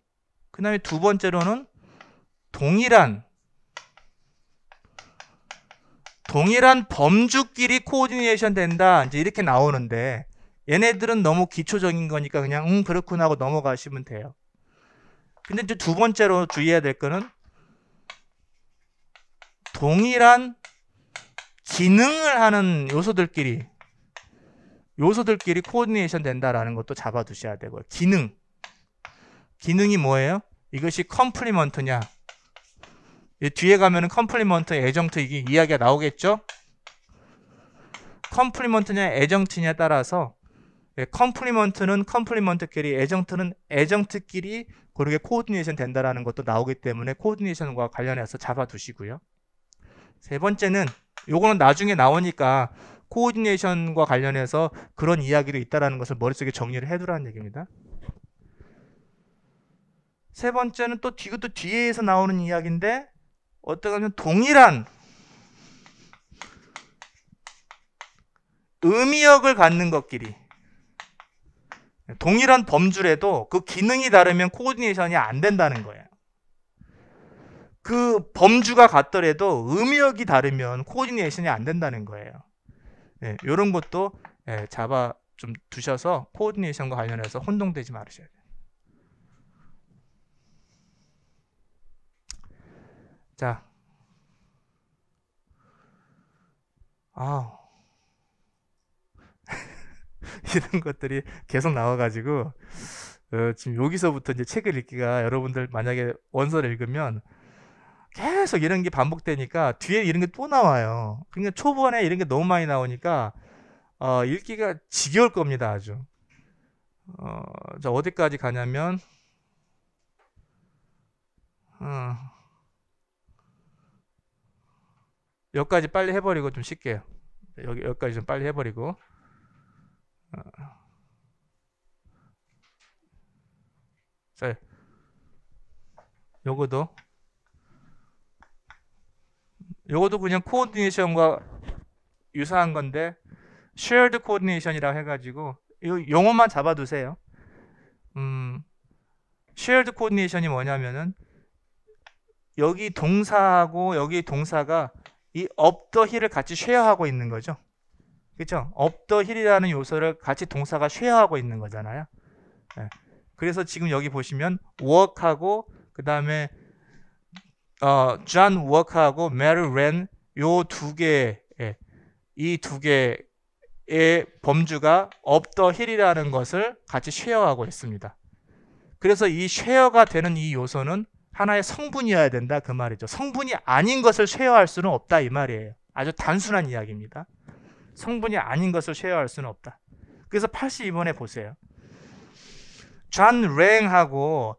그 다음에 두 번째로는 동일한 동일한 범주끼리 코디네이션 된다. 이제 이렇게 나오는데 얘네들은 너무 기초적인 거니까 그냥 응 음, 그렇구나 하고 넘어가시면 돼요. 근데 이제 두 번째로 주의해야 될 거는 동일한 기능을 하는 요소들끼리 요소들끼리 코디네이션 된다라는 것도 잡아두셔야 되고요. 기능. 기능이 뭐예요? 이것이 컴플리먼트냐 뒤에 가면은 컴플리먼트, 에정트 이게 이야기가 나오겠죠? 컴플리먼트냐 에정트냐 따라서 예, 컴플리먼트는 컴플리먼트끼리, 에정트는 에정트끼리 고르게 코디네이션 된다라는 것도 나오기 때문에 코디네이션과 관련해서 잡아두시고요. 세 번째는 요거는 나중에 나오니까 코디네이션과 관련해서 그런 이야기도 있다라는 것을 머릿속에 정리를 해두라는 얘기입니다. 세 번째는 또 뒤, 그것 뒤에서 나오는 이야기인데 어떻게 하면 동일한 의미역을 갖는 것끼리 동일한 범주래도 그 기능이 다르면 코디네이션이 안 된다는 거예요. 그 범주가 같더라도 의미역이 다르면 코디네이션이 안 된다는 거예요. 이런 예, 네, 것도 예, 잡아 좀 두셔서 코디네이션과 관련해서 혼동되지 말으셔야 돼요. 자. 아. 이런 것들이 계속 나와가지고 어, 지금 여기서부터 이제 책을 읽기가 여러분들 만약에 원서를 읽으면 계속 이런 게 반복되니까 뒤에 이런 게 또 나와요. 그러니까 초반에 이런 게 너무 많이 나오니까 어, 읽기가 지겨울 겁니다. 아주. 어, 자 어디까지 가냐면 어. 여기까지 빨리 해버리고 좀 쉽게 여기 여기까지 좀 빨리 해버리고 어. 자 요거도 요거도 그냥 코디네이션과 유사한 건데 shared coordination이라고 해가지고 이 용어만 잡아두세요. 음, shared coordination이 뭐냐면은 여기 동사하고 여기 동사가 이 업더 힐을 같이 쉐어하고 있는 거죠. 그렇죠? 업더 힐이라는 요소를 같이 동사가 쉐어하고 있는 거잖아요. 네. 그래서 지금 여기 보시면 w o 하고그 다음에 어, j o 하고 m a r 요두 개의 예. 이두 개의 범주가 업더 힐이라는 것을 같이 쉐어하고 있습니다. 그래서 이 쉐어가 되는 이 요소는 하나의 성분이어야 된다 그 말이죠. 성분이 아닌 것을 쉐어할 수는 없다 이 말이에요. 아주 단순한 이야기입니다. 성분이 아닌 것을 쉐어할 수는 없다. 그래서 82번에 보세요. 잔 랭하고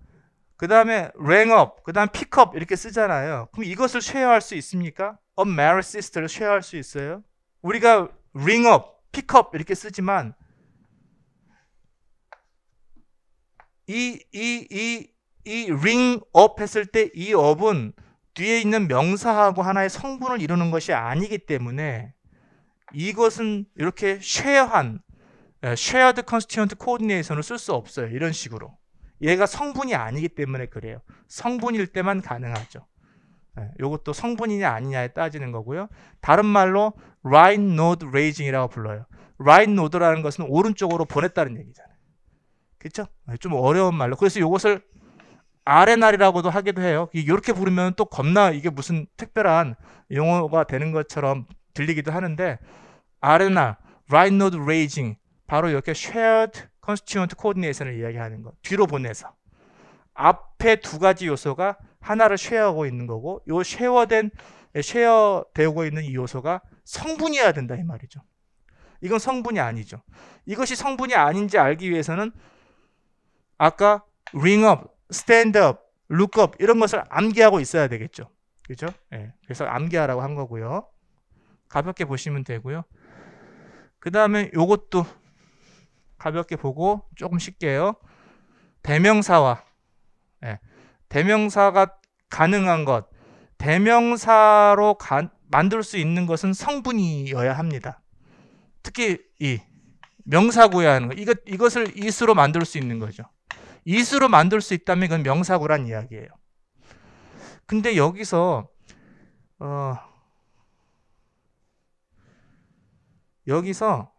그 다음에 랭업, 그 다음 픽업 이렇게 쓰잖아요. 그럼 이것을 쉐어할 수 있습니까? 어메리시스트를 쉐어할 수 있어요? 우리가 r 업 픽업 이렇게 쓰지만 이, 이, 이이 ring up 했을 때 이 up은 뒤에 있는 명사하고 하나의 성분을 이루는 것이 아니기 때문에 이것은 이렇게 쉐어한 예, shared constituent coordination을 쓸 수 없어요. 이런 식으로. 얘가 성분이 아니기 때문에 그래요. 성분일 때만 가능하죠. 이것도 예, 성분이냐 아니냐에 따지는 거고요. 다른 말로 right node raising이라고 불러요. right node라는 것은 오른쪽으로 보냈다는 얘기잖아요. 그렇죠? 좀 어려운 말로. 그래서 이것을 아레날이라고도 하기도 해요. 이렇게 부르면 또 겁나 이게 무슨 특별한 용어가 되는 것처럼 들리기도 하는데 아레날, right node raging 바로 이렇게 shared constituent coordination을 이야기하는 거. 뒤로 보내서 앞에 두 가지 요소가 하나를 쉐어하고 있는 거고 요 쉐어된 쉐어 되고 있는 이 요소가 성분이어야 된다 이 말이죠. 이건 성분이 아니죠. 이것이 성분이 아닌지 알기 위해서는 아까 ring up 스탠드업, 룩업 이런 것을 암기하고 있어야 되겠죠. 그죠? 네. 그래서 암기하라고 한 거고요. 가볍게 보시면 되고요. 그 다음에 요것도 가볍게 보고 조금 쉽게요. 대명사와 네. 예. 대명사가 가능한 것, 대명사로 가, 만들 수 있는 것은 성분이어야 합니다. 특히 이 명사구야 하는 것, 이것, 이것을 이수로 만들 수 있는 거죠. 이수로 만들 수 있다면 그건 명사구란 이야기예요. 근데 여기서 어, 여기서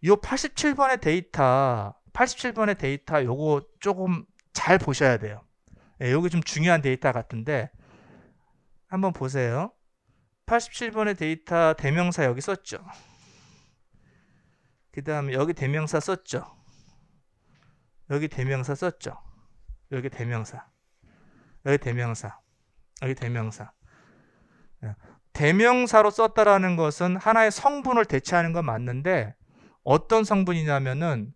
이 87번의 데이터 87번의 데이터 요거 조금 잘 보셔야 돼요. 예, 여기 좀 중요한 데이터 같은데 한번 보세요. 87번의 데이터 대명사 여기 썼죠. 그 다음에 여기 대명사 썼죠. 여기 대명사 썼죠. 여기 대명사. 여기 대명사. 여기 대명사. 예. 대명사로 썼다라는 것은 하나의 성분을 대체하는 건 맞는데 어떤 성분이냐면은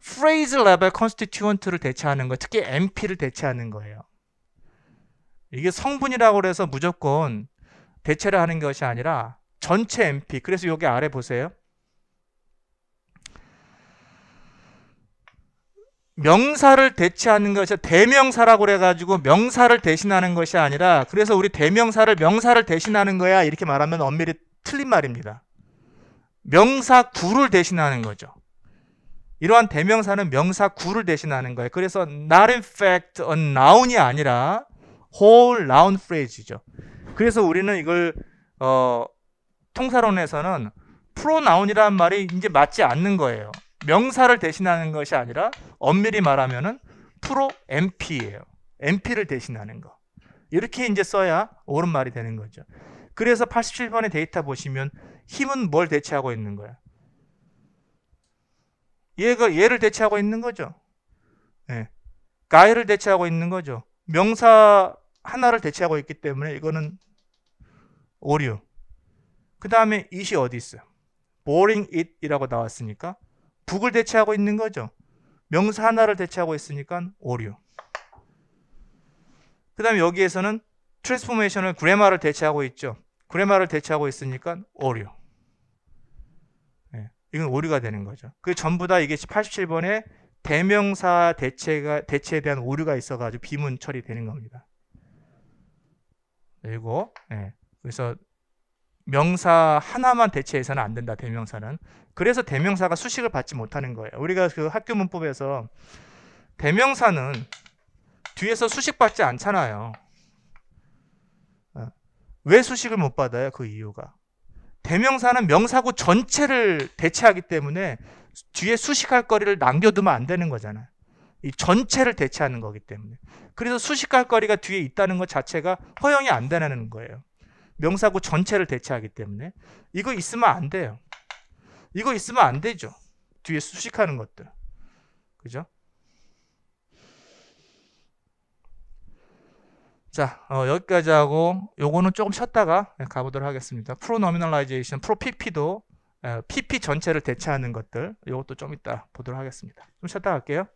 phrase level constituent를 대체하는 거, 특히 MP를 대체하는 거예요. 이게 성분이라고 해서 무조건 대체를 하는 것이 아니라 전체 MP. 그래서 여기 아래 보세요. 명사를 대체하는 것이 대명사라고 그래가지고 명사를 대신하는 것이 아니라 그래서 우리 대명사를 명사를 대신하는 거야 이렇게 말하면 엄밀히 틀린 말입니다. 명사구를 대신하는 거죠. 이러한 대명사는 명사구를 대신하는 거예요. 그래서 not in fact a noun이 아니라 whole noun phrase죠. 그래서 우리는 이걸 어, 통사론에서는 프로나 n 이라는 말이 이제 맞지 않는 거예요. 명사를 대신하는 것이 아니라 엄밀히 말하면은 프로 MP예요. MP를 대신하는 거. 이렇게 이제 써야 옳은 말이 되는 거죠. 그래서 87번의 데이터 보시면 힘은 뭘 대체하고 있는 거야? 얘가 얘를 대체하고 있는 거죠. 예. 가이를 대체하고 있는 거죠. 명사 하나를 대체하고 있기 때문에 이거는 오류. 그 다음에 it이 어디 있어요? boring it이라고 나왔으니까 북을 대체하고 있는 거죠. 명사 하나를 대체하고 있으니까 오류. 그 다음에 여기에서는 트랜스포메이션을 그래마를 대체하고 있죠. 그래마를 대체하고 있으니까 오류. 네, 이건 오류가 되는 거죠. 그 전부 다 이게 87번에 대명사 대체가, 대체에 대한 오류가 있어가지고 비문 처리되는 겁니다. 그리고, 네, 그래서 명사 하나만 대체해서는 안 된다, 대명사는. 그래서 대명사가 수식을 받지 못하는 거예요. 우리가 그 학교 문법에서 대명사는 뒤에서 수식 받지 않잖아요. 어, 왜 수식을 못 받아요? 그 이유가. 대명사는 명사고 전체를 대체하기 때문에 뒤에 수식할 거리를 남겨두면 안 되는 거잖아요. 이 전체를 대체하는 거기 때문에. 그래서 수식할 거리가 뒤에 있다는 것 자체가 허용이 안 되는 거예요. 명사고 전체를 대체하기 때문에. 이거 있으면 안 돼요. 이거 있으면 안 되죠. 뒤에 수식하는 것들. 그죠? 자, 어, 여기까지 하고 요거는 조금 쉬었다가 예, 가보도록 하겠습니다. 프로노미널라이제이션, 프로PP도 PP 예, 전체를 대체하는 것들 이것도 좀 이따 보도록 하겠습니다. 좀 쉬었다 갈게요.